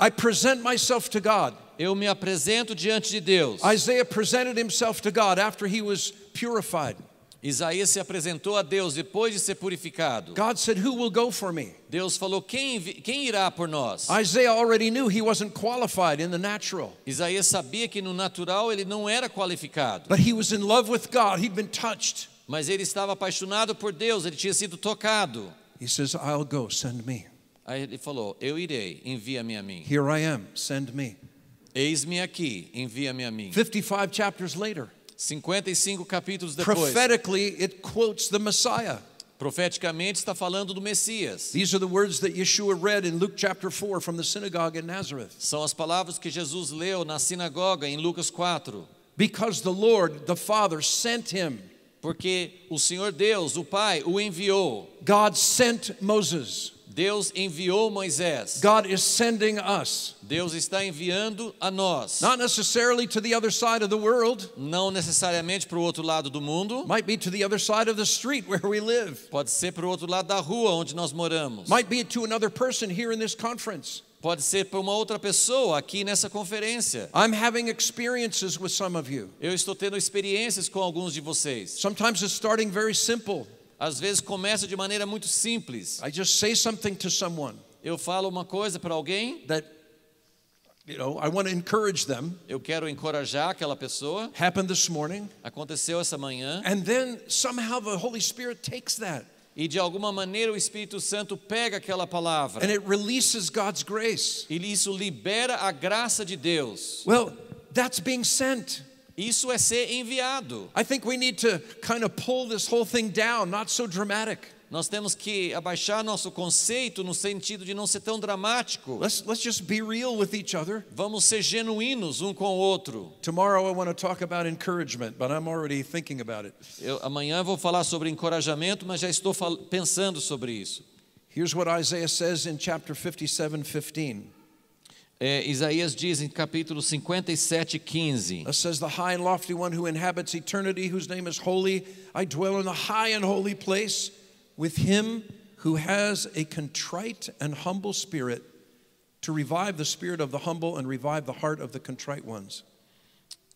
I present myself to God. Eu me apresento diante de Deus. Isaiah presented himself to God after he was purified. Isaías se apresentou a Deus depois de ser purificado. God said, "Who will go for me?" Deus falou quem quem irá por nós. Isaiah already knew he wasn't qualified in the natural. Isaías sabia que no natural ele não era qualificado. But he was in love with God. He'd been touched. Mas ele estava apaixonado por Deus, ele tinha sido tocado. He says, "I'll go, send me." Aí ele falou, eu irei, envia-me a mim. Here I am, send me. Eis-me aqui, envia-me a mim. 55 chapters later. 55 capítulos depois. Prophetically, it quotes the Messiah. Profeticamente está falando do Messias. These are the words that Yeshua read in Luke chapter 4 from the synagogue in Nazareth. São as palavras que Jesus leu na sinagoga em Lucas 4. Because the Lord, the Father sent him. Porque o Senhor Deus, o Pai, o enviou. God sent Moses. Deus enviou Moisés. God is sending us. Deus está enviando a nós. Not necessarily to the other side of the world. Não necessariamente para o outro lado do mundo. Might be to the other side of the street where we live. Pode ser para o outro lado da rua onde nós moramos. Might be to another person here in this conference. Pode ser para uma outra pessoa aqui nessa conferência. I'm having experiences with some of you. Eu estou tendo experiências com alguns de vocês. Sometimes it's starting very simple. Às vezes começa de maneira muito simples. I just say something to someone eu falo uma coisa para alguém that you know, I want to encourage them. Eu quero encorajar aquela pessoa. Happened this morning. Aconteceu essa manhã. And then somehow the Holy Spirit takes that. E de alguma maneira o Espírito Santo pega aquela palavra. And it releases God's grace. E isso libera a graça de Deus. Well, that's being sent. Isso é ser enviado. I think we need to kind of pull this whole thing down, not so dramatic. Nós temos que abaixar nosso conceito no sentido de não ser tão dramático. Let's, let's just be real with each other. Vamos ser genuínos um com o outro. Tomorrow I want to talk about encouragement, but I'm already thinking about it. Eu, amanhã vou falar sobre encorajamento, mas já estou pensando sobre isso. Here's what Isaiah says in chapter 57:15. É, Isaías diz em capítulo 57, 15. It says the high and lofty one who inhabits eternity, whose name is holy, I dwell in the high and holy place with him who has a contrite and humble spirit to revive the spirit of the humble and revive the heart of the contrite ones.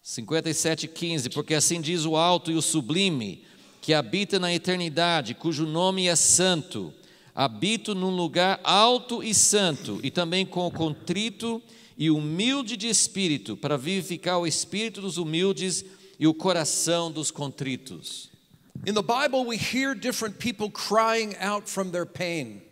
57:15 Porque assim diz o alto e o sublime que habita na eternidade, cujo nome é santo habito num lugar alto e santo, e também com o contrito e humilde de espírito, para vivificar o espírito dos humildes e o coração dos contritos. In the Bible we hear different people crying out from their pain.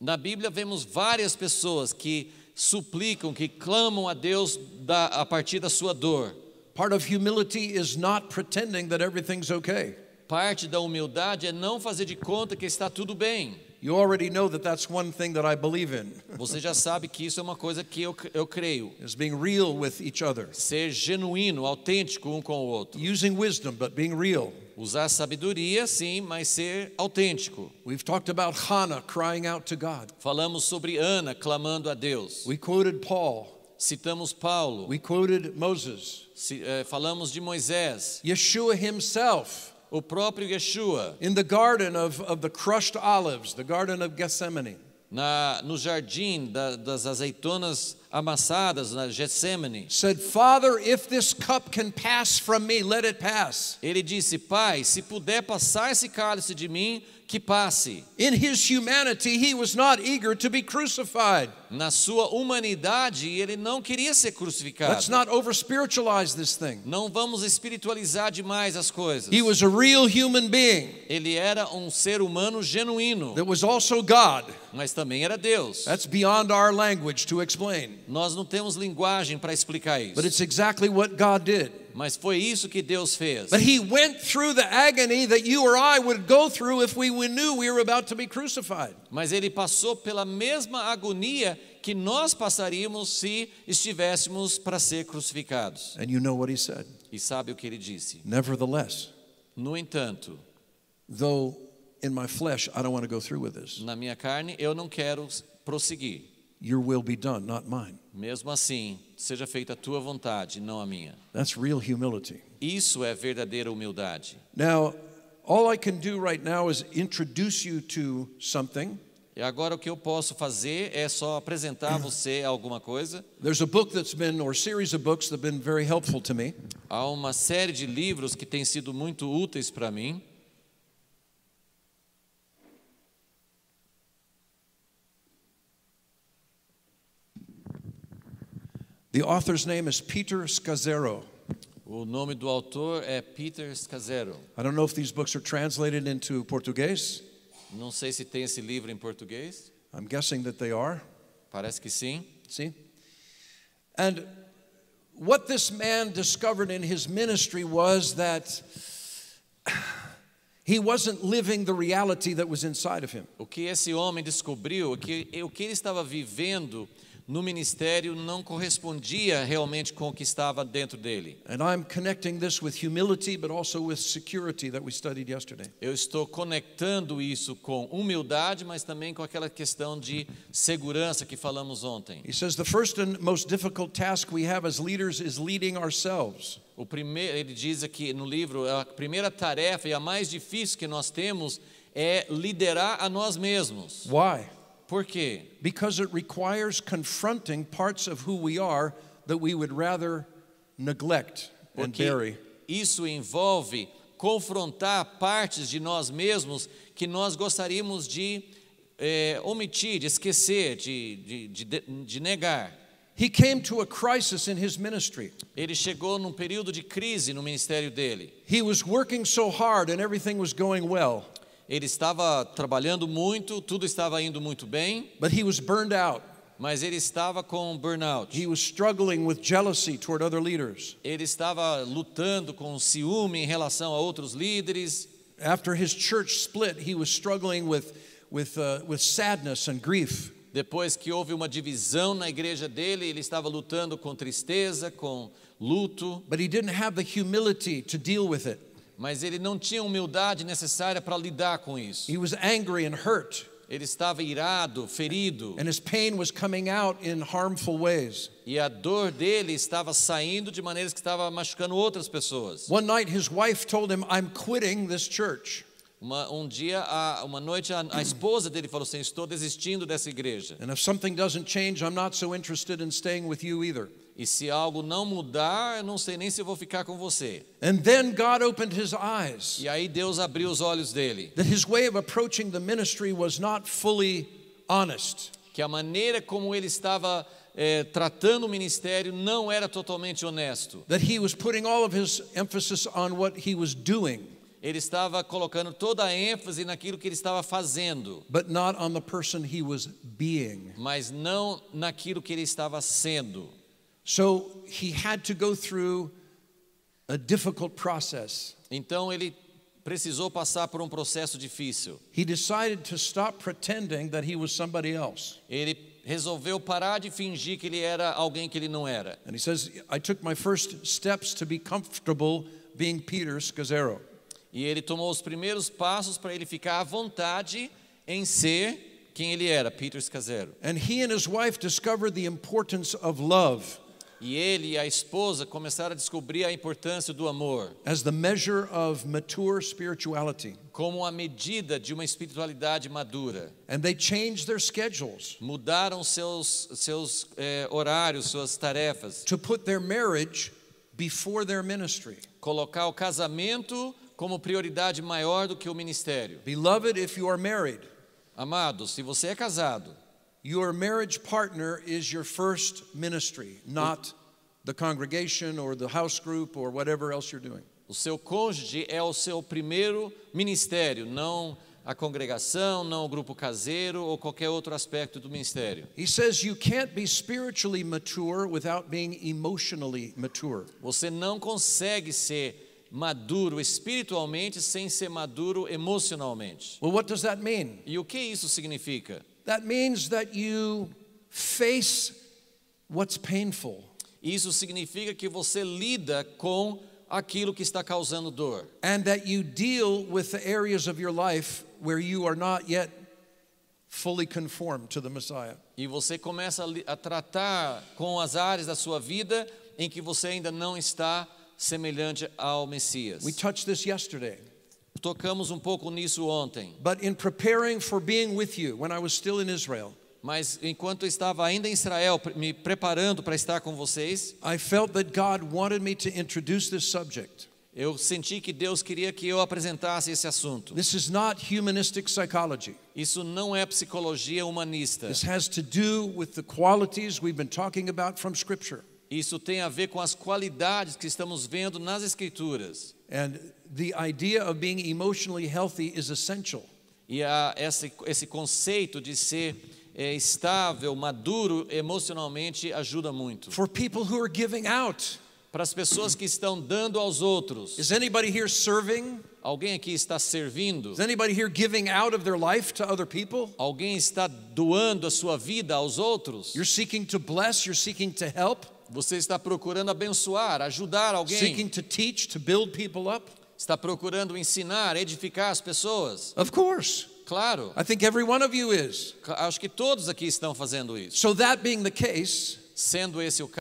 Na Bíblia vemos várias pessoas que suplicam, que clamam a Deus da, a partir da sua dor. Part of humility is not pretending that everything's okay. Parte da humildade é não fazer de conta que está tudo bem. You already know that that's one thing that I believe in. Você já sabe que isso é uma coisa que eu, eu creio. Is being real with each other. Ser genuíno, autêntico um com o outro. Using wisdom but being real. Usar sabedoria, sim, mas ser autêntico. We've talked about Hannah crying out to God. Falamos sobre Ana clamando a Deus. We quoted Paul. Citamos Paulo. We quoted Moses. Eh, falamos de Moisés. Yeshua himself o próprio Yeshua. In the garden of, of the crushed olives, the garden of Gethsemane. Na, no jardim da, das azeitonas amassadas na Getsemane. Said, Father, if this cup can pass from me, let it pass. Ele disse, Pai, se puder passar esse cálice de mim, que passe. In his humanity, he was not eager to be crucified. Na sua humanidade, ele não queria ser crucificado. Let's not over spiritualize this thing. Não vamos espiritualizar demais as coisas. He was a real human being. Ele era um ser humano genuíno. That was also God. Mas também era Deus. That's beyond our language to explain. Nós não temos linguagem para explicar isso. But it's exactly what God did. Mas foi isso que Deus fez. But he went through the agony that you or I would go through if we knew we were about to be crucified. Mas ele passou pela mesma agonia que nós passaríamos se estivéssemos para ser crucificados. And you know what he said. E sabe o que ele disse? Nevertheless, no entanto, though in my flesh I don't want to go through with this. Na minha carne eu não quero prosseguir. Your will be done, not mine. Mesmo assim, seja feita a tua vontade, não a minha. That's real humility. Isso é verdadeira humildade. Now, all I can do right now is introduce you to something. E agora o que eu posso fazer é só apresentar a você alguma coisa. There's a book that's been or series of books that have been very helpful to me. Há uma série de livros que têm sido muito úteis para mim. The author's name is Peter O nome do autor é Peter Scazzaro. I don't know if these books are translated into Não sei se tem esse livro em português. I'm guessing that they are. Parece que sim. Sim. And what this man discovered in his ministry was that He wasn't living the reality that was inside of him. O que esse homem descobriu, o que, o que ele estava vivendo no ministério não correspondia realmente com o que estava dentro dele. Eu estou conectando isso com humildade, mas também com aquela questão de segurança que falamos ontem. He says the first and most difficult task we have as leaders is leading ourselves. O primeiro, ele diz aqui no livro, a primeira tarefa e a mais difícil que nós temos é liderar a nós mesmos. Why? Por quê? Because it requires confronting parts of who we are that we would rather neglect and bury. Isso envolve confrontar partes de nós mesmos que nós gostaríamos de é, omitir, de esquecer, de, de, de, de negar. He came to a crisis in his ministry. Ele chegou num período de crise no ministério dele. He was working so hard and everything was going well. Ele estava trabalhando muito, tudo estava indo muito bem. But he was burned out. Mas ele estava com burnout. He was struggling with jealousy toward other leaders. Ele estava lutando com ciúme em relação a outros líderes. After his church split, he was struggling with with uh, with sadness and grief. Depois que houve uma divisão na igreja dele, ele estava lutando com tristeza, com luto. But he didn't have the humility to deal with it. Mas ele não tinha humildade necessária para lidar com isso. He was angry and hurt. Ele estava irado, ferido. And his pain was coming out in harmful ways. E a dor dele estava saindo de maneiras que estava machucando outras pessoas. One night his wife told him, "I'm quitting this church." Uma, um dia, a, uma noite, a, a, esposa dele falou assim: Estou desistindo dessa igreja. So e se algo não mudar, eu não sei nem se vou ficar com você. And then God opened his eyes. E aí Deus abriu os olhos dele. That his way of approaching the ministry was not fully honest. Que a maneira como ele estava eh, tratando o ministério não era totalmente honesto. That he was putting all of his emphasis on what he was doing. Ele estava colocando toda a ênfase naquilo que ele estava fazendo. But not on the person he was being. Mas não naquilo que ele estava sendo. So he had to go through a difficult process. Então ele precisou passar por um processo difícil. He decided to stop pretending that he was somebody else. Ele resolveu parar de fingir que ele era alguém que ele não era. And he says, I took my first steps to be comfortable being Peter Scazzaro. E ele tomou os primeiros passos para ele ficar à vontade em ser quem ele era, Peter Scazzaro. And he and his wife discovered the importance of love. E ele e a esposa começaram a descobrir a importância do amor. As the measure of mature spirituality. Como a medida de uma espiritualidade madura. And they changed their schedules. Mudaram seus seus eh, horários, suas tarefas. To put their marriage before their ministry. Colocar o casamento como prioridade maior do que o ministério. Beloved, if you are married. Amado, se você é casado. Your marriage partner is your first ministry, not the congregation or the house group or whatever else you're doing. O seu cônjuge é o seu primeiro ministério, não a congregação, não o grupo caseiro ou qualquer outro aspecto do ministério. He says you can't be spiritually mature without being emotionally mature. Você não consegue ser maduro espiritualmente sem ser maduro emocionalmente. Well, what does that mean? E o que isso significa? That means that you face what's painful. Isso significa que você lida com aquilo que está causando dor. And that you deal with the areas of your life where you are not yet fully conformed to the Messiah. E você começa a tratar com as áreas da sua vida em que você ainda não está semelhante ao Messias. We touched this yesterday. Tocamos um pouco nisso ontem. But in preparing for being with you when I was still in Israel, mas enquanto estava ainda em Israel me preparando para estar com vocês, I felt that God wanted me to introduce this subject. Eu senti que Deus queria que eu apresentasse esse assunto. This is not humanistic psychology. Isso não é psicologia humanista. This has to do with the qualities we've been talking about from scripture. Isso tem a ver com as qualidades que estamos vendo nas escrituras. And the idea of being emotionally healthy is essential. E a, esse, esse conceito de ser é, estável, maduro emocionalmente ajuda muito. For people who are giving out. Para as pessoas que estão dando aos outros. Is anybody here serving? Alguém aqui está servindo? Is anybody here giving out of their life to other people? Alguém está doando a sua vida aos outros? You're seeking to bless, you're seeking to help. Você está procurando abençoar, ajudar alguém. Seeking to teach, to build people up Está procurando ensinar, edificar as pessoas. Of course. Claro. I think every one of you is. Acho que todos aqui estão fazendo isso. So that being the case, sendo esse o caso,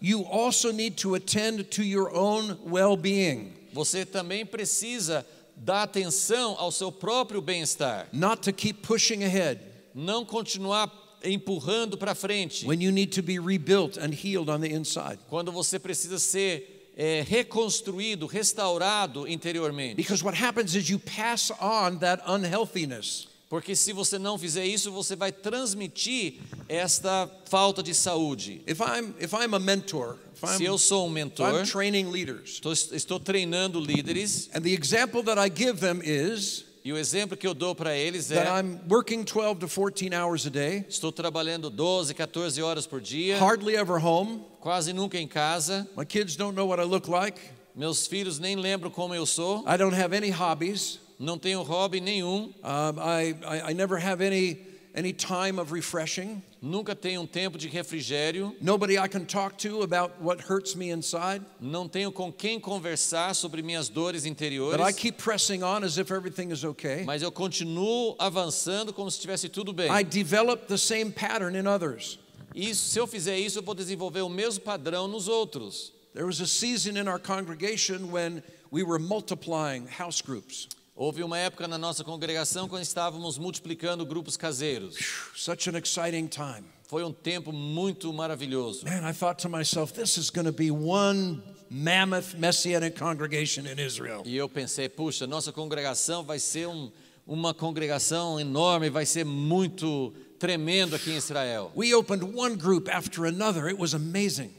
you also need to attend to your own well-being. Você também precisa dar atenção ao seu próprio bem-estar. Not to keep pushing ahead. Não continuar empurrando para frente. When you need to be rebuilt and healed on the inside. Quando você precisa ser é, reconstruído, restaurado interiormente. Because what happens is you pass on that unhealthiness. Porque se você não fizer isso, você vai transmitir esta falta de saúde. If I'm, if I'm a mentor, se eu sou um mentor, I'm training leaders. Estou, estou treinando líderes. And the example that I give them is e o exemplo que eu dou para eles é I'm 12 to 14 hours a day. Estou trabalhando 12, 14 horas por dia. Hardly ever home. Quase nunca em casa. My kids don't know what I look like. Meus filhos nem lembram como eu sou. I don't have any hobbies. Não tenho hobby nenhum. Um, I, I, I never have any any time of refreshing. Nunca tenho um tempo de refrigério. Nobody I can talk to about what hurts me inside. Não tenho com quem conversar sobre minhas dores interiores. But I keep pressing on as if everything is okay. Mas eu continuo avançando como se estivesse tudo bem. I develop the same pattern in others. Isso, se eu fizer isso, eu vou desenvolver o mesmo padrão nos outros. There was a season in our congregation when we were multiplying house groups. Houve uma época na nossa congregação quando estávamos multiplicando grupos caseiros. Such an exciting time. Foi um tempo muito maravilhoso. Man, I thought to myself, this is going to be one mammoth messianic congregation in Israel. E eu pensei, puxa, nossa congregação vai ser um, uma congregação enorme, vai ser muito tremendo aqui em Israel.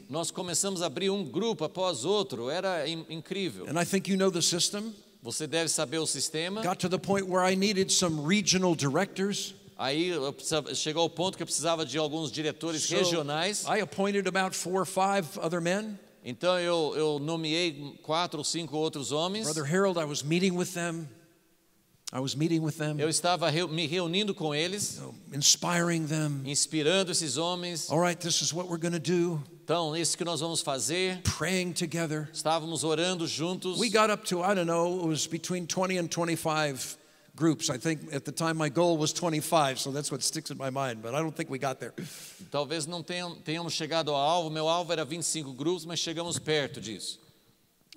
Nós começamos a abrir um grupo após outro, era incrível. And I think you know the system. Você deve saber o sistema. Got to the point where I needed some regional directors. Aí chegou ao ponto que eu precisava de alguns diretores so, regionais. I appointed about four or five other men. Então eu, eu nomeei quatro ou cinco outros homens. Brother Harold, I was meeting with them. I was meeting with them. Eu estava me reunindo com eles. You know, inspiring them. Inspirando esses homens. All right, this is what we're going to do. Então, isso que nós vamos fazer. Praying together. Estávamos orando juntos. We got up to I don't know, it was between 20 and 25 groups. I think at the time my goal was 25, so that's what sticks in my mind, but I don't think we got there. Talvez não tenhamos chegado ao alvo. Meu alvo era 25 grupos, mas chegamos perto disso.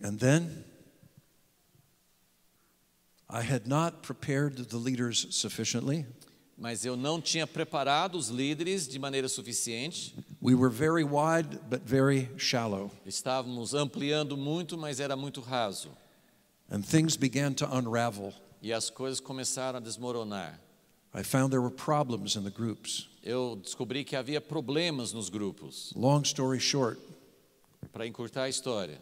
And then I had not prepared the leaders sufficiently mas eu não tinha preparado os líderes de maneira suficiente. We were very wide but very shallow. Estávamos ampliando muito, mas era muito raso. And things began to unravel. E as coisas começaram a desmoronar. I found there were problems in the groups. Eu descobri que havia problemas nos grupos. Long story short. Para encurtar a história.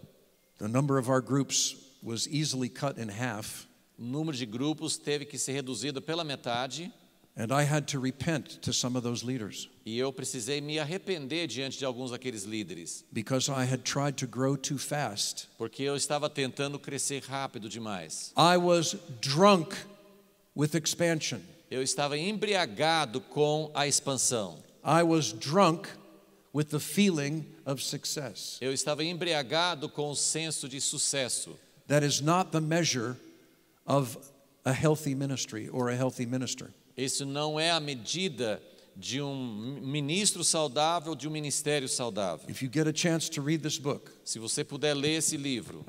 The number of our groups was easily cut in half. O número de grupos teve que ser reduzido pela metade. And I had to repent to some of those leaders. E eu precisei me arrepender diante de alguns daqueles líderes. Because I had tried to grow too fast. Porque eu estava tentando crescer rápido demais. I was drunk with expansion. Eu estava embriagado com a expansão. I was drunk with the feeling of success. Eu estava embriagado com o senso de sucesso. That is not the measure of a healthy ministry or a healthy minister. Isso não é a medida de um ministro saudável, de um ministério saudável. Book, se você puder ler esse livro,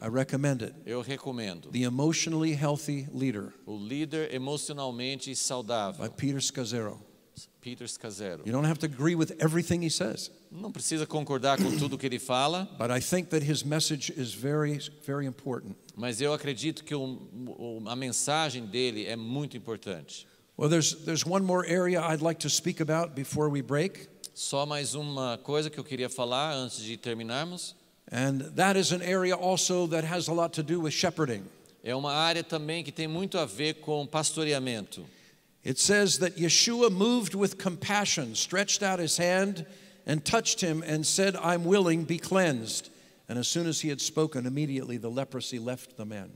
eu recomendo. The Emotionally Healthy Leader. O líder emocionalmente saudável. By Peter Scazzaro. Peter Scazzaro. You don't have to agree with everything he says. Não precisa concordar com tudo que ele fala. But I think that his message is very very important. Mas eu acredito que o, a mensagem dele é muito importante. Well, there's, there's one more area I'd like to speak about before we break. Só mais uma coisa que eu queria falar antes de terminarmos. And that is an area also that has a lot to do with shepherding. É uma área também que tem muito a ver com pastoreamento. It says that Yeshua moved with compassion, stretched out his hand and touched him and said, "I'm willing, be cleansed." And as soon as he had spoken, immediately the leprosy left the man.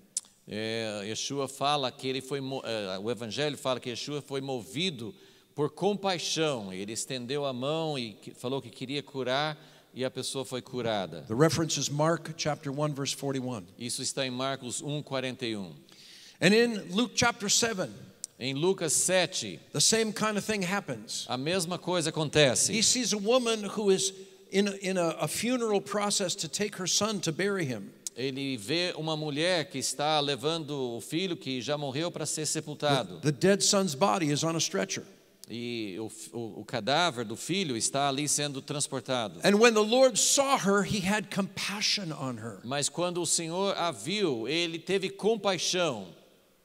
É, Yeshua fala que ele foi, é, o Evangelho fala que Yeshua foi movido por compaixão. Ele estendeu a mão e falou que queria curar e a pessoa foi curada. The reference is Mark chapter 1 verse 41. Isso está em Marcos 1:41. And in Luke chapter 7, em Lucas 7, the same kind of thing happens. A mesma coisa acontece. He sees a woman who is in a, in a, a funeral process to take her son to bury him ele vê uma mulher que está levando o filho que já morreu para ser sepultado. The, the dead son's body is on a stretcher. E o, o, o, cadáver do filho está ali sendo transportado. Her, Mas quando o Senhor a viu, ele teve compaixão.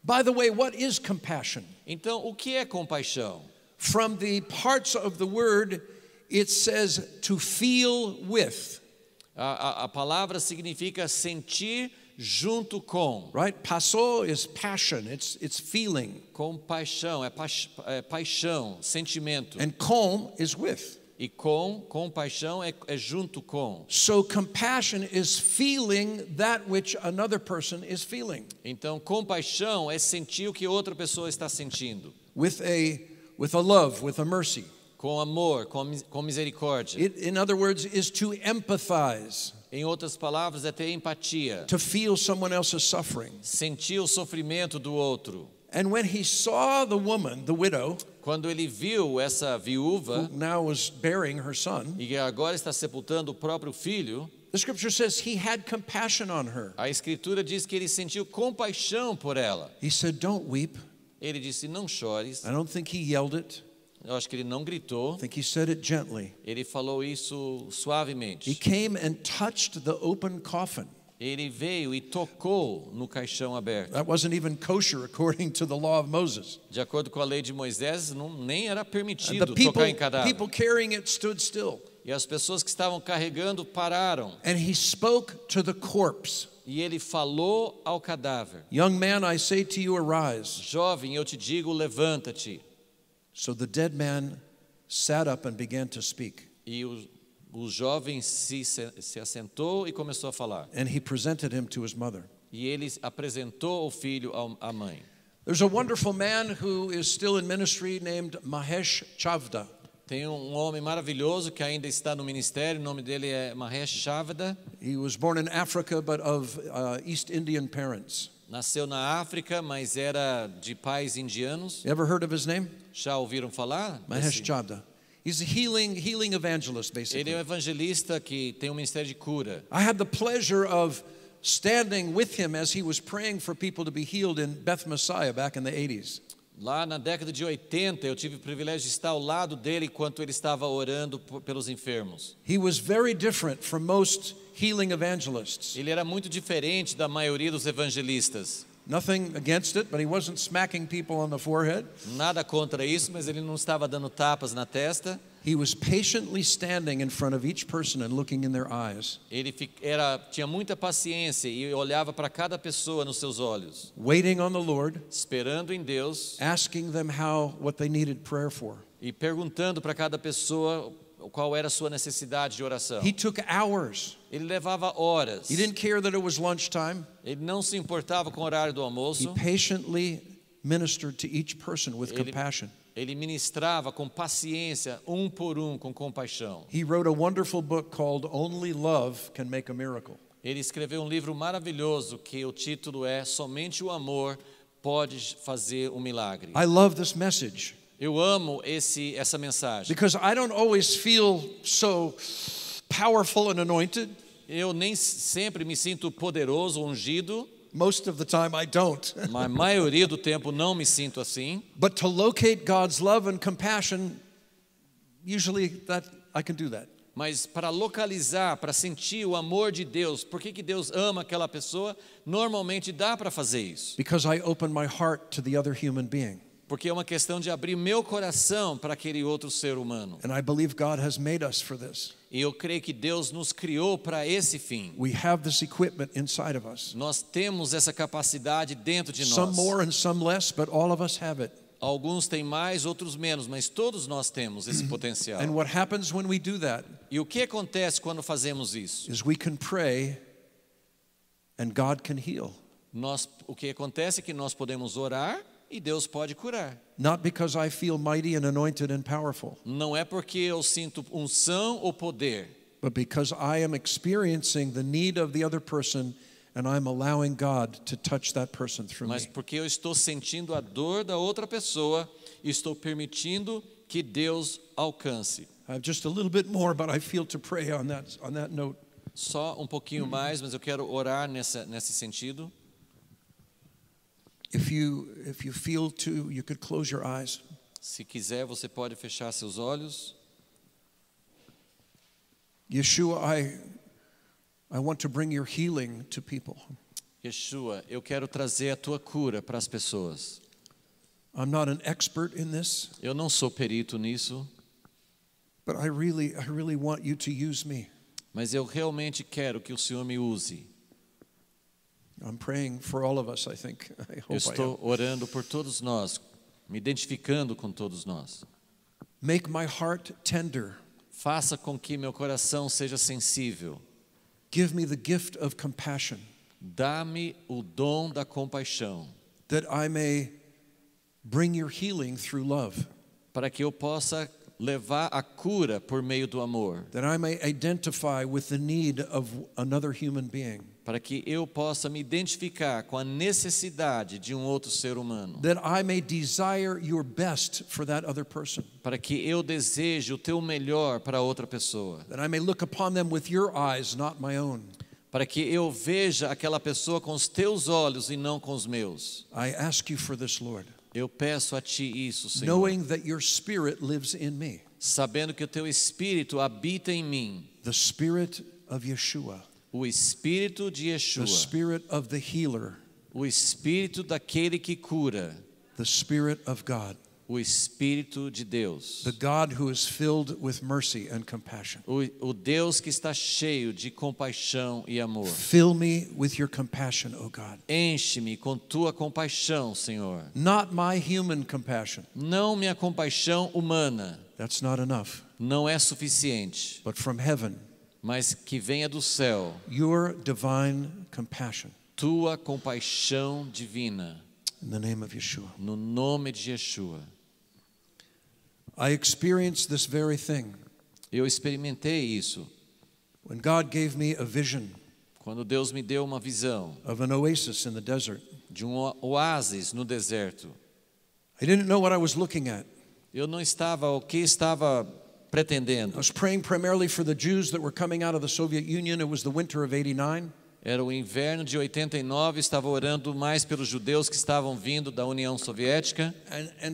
By the way, what is compassion? Então, o que é compaixão? From the parts of the word, it says to feel with a, a, a palavra significa sentir junto com. Right? Passo is passion. It's it's feeling. Compaixão é, pa, é paixão, sentimento. And com is with. E com, compaixão é, é junto com. So compassion is feeling that which another person is feeling. Então compaixão é sentir o que outra pessoa está sentindo. With a with a love, with a mercy com amor, com, com misericórdia. It, in other words, is to empathize. Em outras palavras, é ter empatia. To feel someone else's suffering. Sentir o sofrimento do outro. And when he saw the woman, the widow, quando ele viu essa viúva, who now was burying her son, e agora está sepultando o próprio filho, the scripture says he had compassion on her. A escritura diz que ele sentiu compaixão por ela. He said, "Don't weep." Ele disse, não chores. I don't think he yelled it. Eu acho que ele não gritou. think he said it gently. Ele falou isso suavemente. He came and touched the open coffin. Ele veio e tocou no caixão aberto. That wasn't even kosher according to the law of Moses. De acordo com a lei de Moisés, não, nem era permitido people, tocar em cadáver. People carrying it stood still. E as pessoas que estavam carregando pararam. And he spoke to the corpse. E ele falou ao cadáver. Young man, I say to you, arise. Jovem, eu te digo, levanta-te. So the dead man sat up and began to speak. E o, o jovem se, se assentou e começou a falar. And he presented him to his mother. E ele apresentou o filho à mãe. There's a wonderful man who is still in ministry named Mahesh Chavda. Tem um homem maravilhoso que ainda está no ministério, o nome dele é Mahesh Chavda. He was born in Africa but of uh, East Indian parents. Nasceu na África, mas era de pais indianos. Ever heard of his name? Já ouviram falar? Mahesh Chabda. He's a healing, healing evangelist, basically. Ele é um evangelista que tem um ministério de cura. I had the pleasure of standing with him as he was praying for people to be healed in Beth Messiah back in the 80s. Lá na década de 80, eu tive o privilégio de estar ao lado dele enquanto ele estava orando pelos enfermos. He was very different from most healing evangelists. Ele era muito diferente da maioria dos evangelistas. Nothing against it, but he wasn't smacking people on the forehead. Nada contra isso, mas ele não estava dando tapas na testa. He was patiently standing in front of each person and looking in their eyes. Ele era tinha muita paciência e olhava para cada pessoa nos seus olhos. Waiting on the Lord, esperando em Deus, asking them how what they needed prayer for. E perguntando para cada pessoa qual era a sua necessidade de oração. He took hours. Ele levava horas. He didn't care that it was lunchtime. Ele não se importava com o horário do almoço. He patiently ministered to each person with ele, compassion. Ele ministrava com paciência um por um com compaixão. He wrote a wonderful book called Only Love Can Make a Miracle. Ele escreveu um livro maravilhoso que o título é Somente o amor pode fazer um milagre. I love this message. Eu amo esse essa mensagem. Because I don't always feel so powerful and anointed. Eu nem sempre me sinto poderoso, ungido. Most of the time I don't. Mas maioria do tempo não me sinto assim. But to locate God's love and compassion, usually that I can do that. Mas para localizar, para sentir o amor de Deus, por que, que Deus ama aquela pessoa, normalmente dá para fazer isso. Because I open my heart to the other human being porque é uma questão de abrir meu coração para aquele outro ser humano. And I believe God has made us for this. E eu creio que Deus nos criou para esse fim. We have this equipment inside of us. Nós temos essa capacidade dentro de nós. Some more and some less, but all of us have it. Alguns têm mais, outros menos, mas todos nós temos esse potencial. And what happens when we do that? E o que acontece quando fazemos isso? Is we can pray and God can heal. Nós, o que acontece é que nós podemos orar e Deus pode curar. Not because I feel mighty and anointed and powerful. Não é porque eu sinto unção ou poder. But because I am experiencing the need of the other person and I'm allowing God to touch that person through Mas me. Mas porque eu estou sentindo a dor da outra pessoa e estou permitindo que Deus alcance. just a little bit more but I feel to pray on that on that note. Só um pouquinho mais, mas eu quero orar nessa nesse sentido. If you if you feel to, you could close your eyes. Se quiser, você pode fechar seus olhos. Yeshua, I I want to bring your healing to people. Yeshua, eu quero trazer a tua cura para as pessoas. I'm not an expert in this. Eu não sou perito nisso. But I really I really want you to use me. Mas eu realmente quero que o Senhor me use. Eu estou orando por todos nós, me identificando com todos nós. Make my heart tender. Faça com que meu coração seja sensível. Give me the gift of compassion. Dá-me o dom da compaixão. That I may bring your healing through love. Para que eu possa levar a cura por meio do amor. Para que eu possa me identificar com a necessidade de um outro ser humano. Para que eu deseje o teu melhor para outra pessoa. Para que eu veja aquela pessoa com os teus olhos e não com os meus. I ask you for this, Lord. Eu peço a ti isso, Senhor. Knowing that your spirit lives in me. Sabendo que o teu espírito habita em mim. The spirit of Yeshua. O espírito de Yeshua. The spirit of the healer. O espírito daquele que cura. The spirit of God. o espírito de Deus. The God who is filled with mercy and compassion. O, o Deus que está cheio de compaixão e amor. Fill me with your compassion, oh God. Enche-me com tua compaixão, Senhor. Not my human compassion. Não minha compaixão humana. That's not enough. Não é suficiente. But from heaven. Mas que venha do céu. Your divine compassion. Tua compaixão divina. In the name of Yeshua. No nome de Yeshua. I experienced this very thing. Eu experimentei isso. When God gave me a vision quando Deus me deu uma visão of an oasis in the desert. de um oásis no deserto. I didn't know what I was looking at. Eu não estava o que estava pretendendo. I was praying primarily for the Jews that were coming out of the Soviet Union. It was the winter of 89. Era o inverno de 89, estava orando mais pelos judeus que estavam vindo da União Soviética. And, and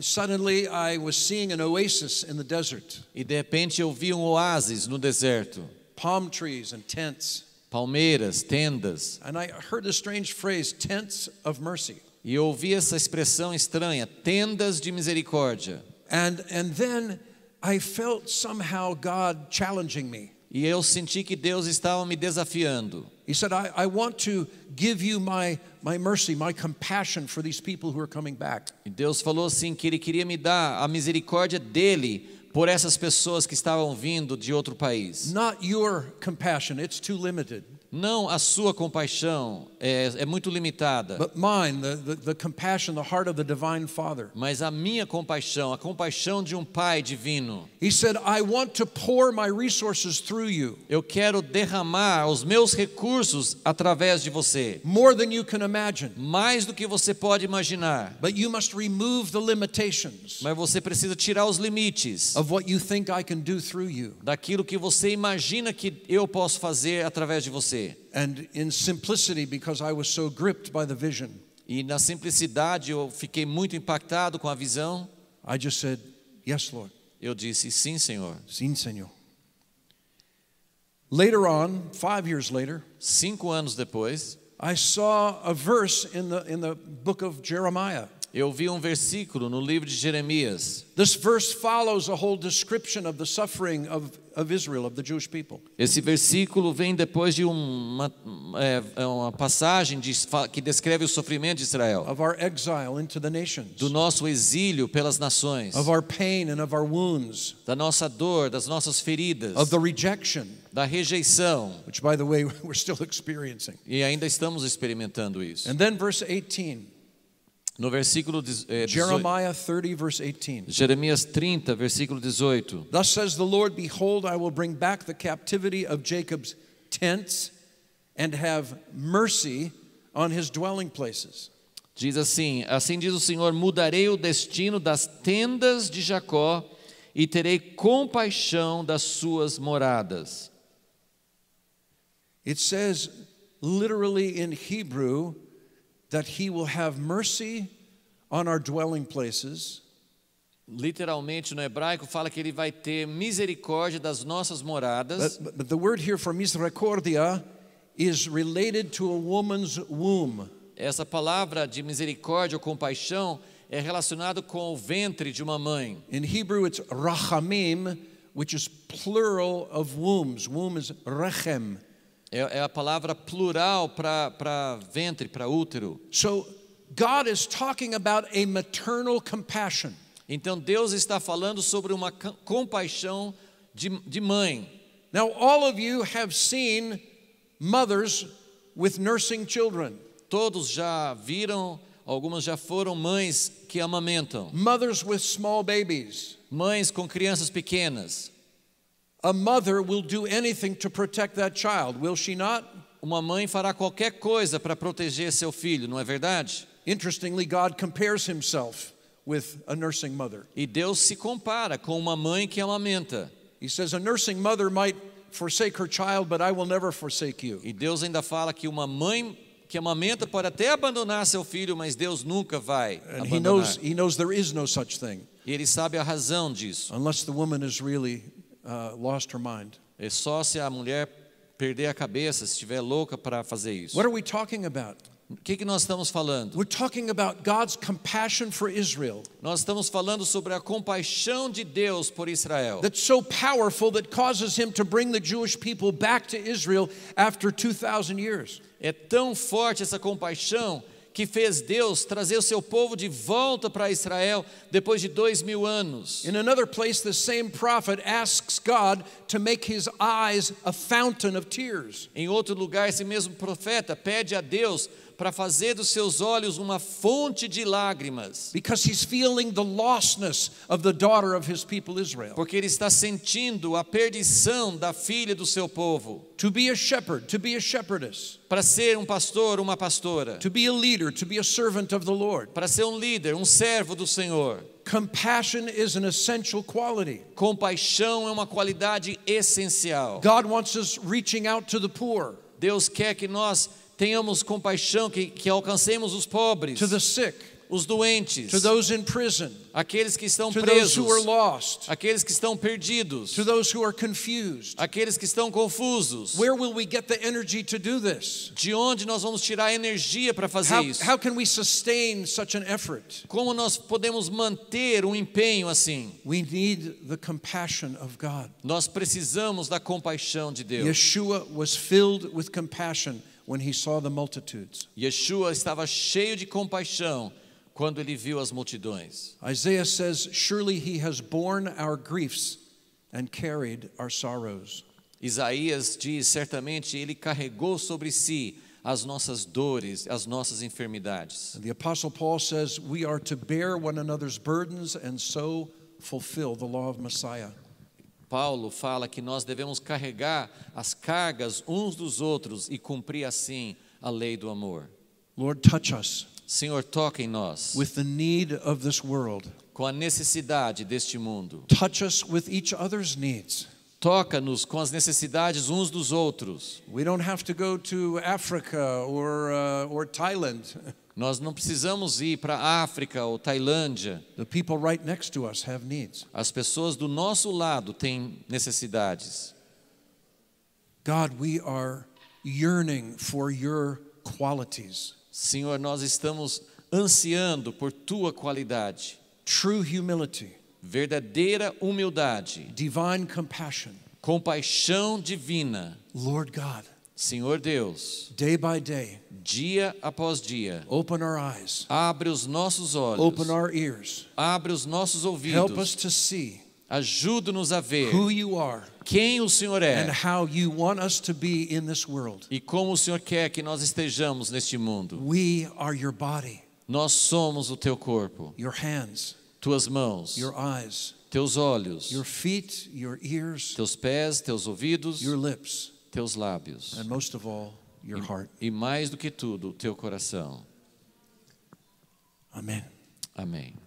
e de repente eu vi um oásis no deserto. Palm trees and tents. Palmeiras, tendas. And I heard a strange phrase, tents of mercy. E eu ouvi essa expressão estranha, tendas de misericórdia. And and then I felt somehow God challenging me. E eu senti que Deus estava me desafiando. He said, I, I want to give you my, my mercy, my compassion for these people who are coming back. E Deus falou assim que ele queria me dar a misericórdia dele por essas pessoas que estavam vindo de outro país. Not your compassion, it's too limited. Não, a sua compaixão é, é muito limitada. But mine, the, the, the compassion, the heart of the divine Father. Mas a minha compaixão, a compaixão de um Pai divino. He said, I want to pour my resources through you. Eu quero derramar os meus recursos através de você. More than you can imagine. Mais do que você pode imaginar. But you must remove the limitations. Mas você precisa tirar os limites. Of what you think I can do through you. Daquilo que você imagina que eu posso fazer através de você. And in simplicity because I was so gripped by the vision. E na simplicidade eu fiquei muito impactado com a visão. I just said, yes, Lord. Eu disse sim, Senhor. Sim, Senhor. Later on, five years later, cinco anos depois, I saw a verse in the in the book of Jeremiah. eu vi um versículo no livro de Jeremias. This verse follows a whole description of the suffering of, of Israel, of the Jewish people. Esse versículo vem depois de uma, é, é uma passagem de, que descreve o sofrimento de Israel. Of our exile into the nations. Do nosso exílio pelas nações. Of our pain and of our wounds. Da nossa dor, das nossas feridas. Of the rejection. Da rejeição. Which by the way we're still experiencing. E ainda estamos experimentando isso. And then verse 18. No versículo eh, Jeremiah 30 verse 18. Jeremias 30 versículo 18. Thus says the Lord, behold, I will bring back the captivity of Jacob's tents and have mercy on his dwelling places. Diz assim: Assim diz o Senhor: Mudarei o destino das tendas de Jacó e terei compaixão das suas moradas. It says literally in Hebrew that he will have mercy on our dwelling places. Literalmente no hebraico fala que ele vai ter misericórdia das nossas moradas. But, but the word here for misericordia is related to a woman's womb. Essa palavra de misericórdia ou compaixão é relacionado com o ventre de uma mãe. In Hebrew it's rachamim, which is plural of wombs. Womb is rechem. É, é a palavra plural para ventre, para útero. So God is talking about a maternal compassion. Então Deus está falando sobre uma compaixão de, de mãe. Now all of you have seen mothers with nursing children. Todos já viram, algumas já foram mães que amamentam. Mothers with small babies. Mães com crianças pequenas. A mother will do anything to protect that child, will she not? Uma mãe fará qualquer coisa para proteger seu filho, não é verdade? Interestingly, God compares himself with a nursing mother. E Deus se compara com uma mãe que amamenta. He says a nursing mother might forsake her child, but I will never forsake you. E Deus ainda fala que uma mãe que amamenta pode até abandonar seu filho, mas Deus nunca vai And abandonar. He knows, he knows there is no such thing. E ele sabe a razão disso. Unless the woman is really uh, lost her mind. É só se a mulher perder a cabeça, se estiver louca para fazer isso. What are we talking about? O que, que nós estamos falando? We're talking about God's compassion for Israel. Nós estamos falando sobre a compaixão de Deus por Israel. That's so powerful that causes him to bring the Jewish people back to Israel after 2000 years. É tão forte essa compaixão que fez Deus trazer o seu povo de volta para Israel depois de dois mil anos. In another place, the same prophet asks God to make his eyes a fountain of tears. Em outro lugar, esse mesmo profeta pede a Deus para fazer dos seus olhos uma fonte de lágrimas. Because he's feeling the lostness of the daughter of his people Israel. Porque ele está sentindo a perdição da filha do seu povo. To be a shepherd, to be a shepherdess. Para ser um pastor, uma pastora. To be a leader, to be a servant of the Lord. Para ser um líder, um servo do Senhor. Compassion is an essential quality. Compaixão é uma qualidade essencial. God wants us reaching out to the poor. Deus quer que nós tenhamos compaixão, que, que alcancemos os pobres, to the sick, os doentes, to those in prison, aqueles que estão to presos, those who are lost, aqueles que estão perdidos, to those who are confused, aqueles que estão confusos. Where will we get the energy to do this? De onde nós vamos tirar energia para fazer how, isso? How can we sustain such an effort? Como nós podemos manter um empenho assim? We need the compassion of God. Nós precisamos da compaixão de Deus. Yeshua was filled with compassion. when he saw the multitudes. Yeshua estava cheio de compaixão quando ele viu as multidões. Isaiah says, "Surely he has borne our griefs and carried our sorrows." Isaías diz, certamente ele carregou sobre si as nossas dores, as nossas enfermidades. And the apostle Paul says, "We are to bear one another's burdens and so fulfill the law of Messiah." Paulo fala que nós devemos carregar as cargas uns dos outros e cumprir assim a lei do amor. Lord, touch us. Senhor, toque em nós. With the need of this world. Com a necessidade deste mundo. Touch us with each other's needs. Toca-nos com as necessidades uns dos outros. We don't have to go to Africa or uh, or Thailand. Nós não precisamos ir para a África ou Tailândia. Right As pessoas do nosso lado têm necessidades. God, we are yearning for your qualities. Senhor, nós estamos ansiando por tua qualidade. True humility. Verdadeira humildade. Divine compassion. Compaixão divina. Lord God. Senhor Deus, day by day, dia após dia, open our eyes, abre os nossos olhos, open our ears, abre os nossos ouvidos, help us to see, ajuda-nos a ver who you are, quem o Senhor é, and how you want us to be in this world. e como o Senhor quer que nós estejamos neste mundo. We are your body, nós somos o teu corpo, your hands, tuas mãos, your eyes, teus olhos, your feet, your ears, teus pés, teus ouvidos, your lips teus lábios. All, e, e, mais do que tudo, o teu coração. Amém. Amém.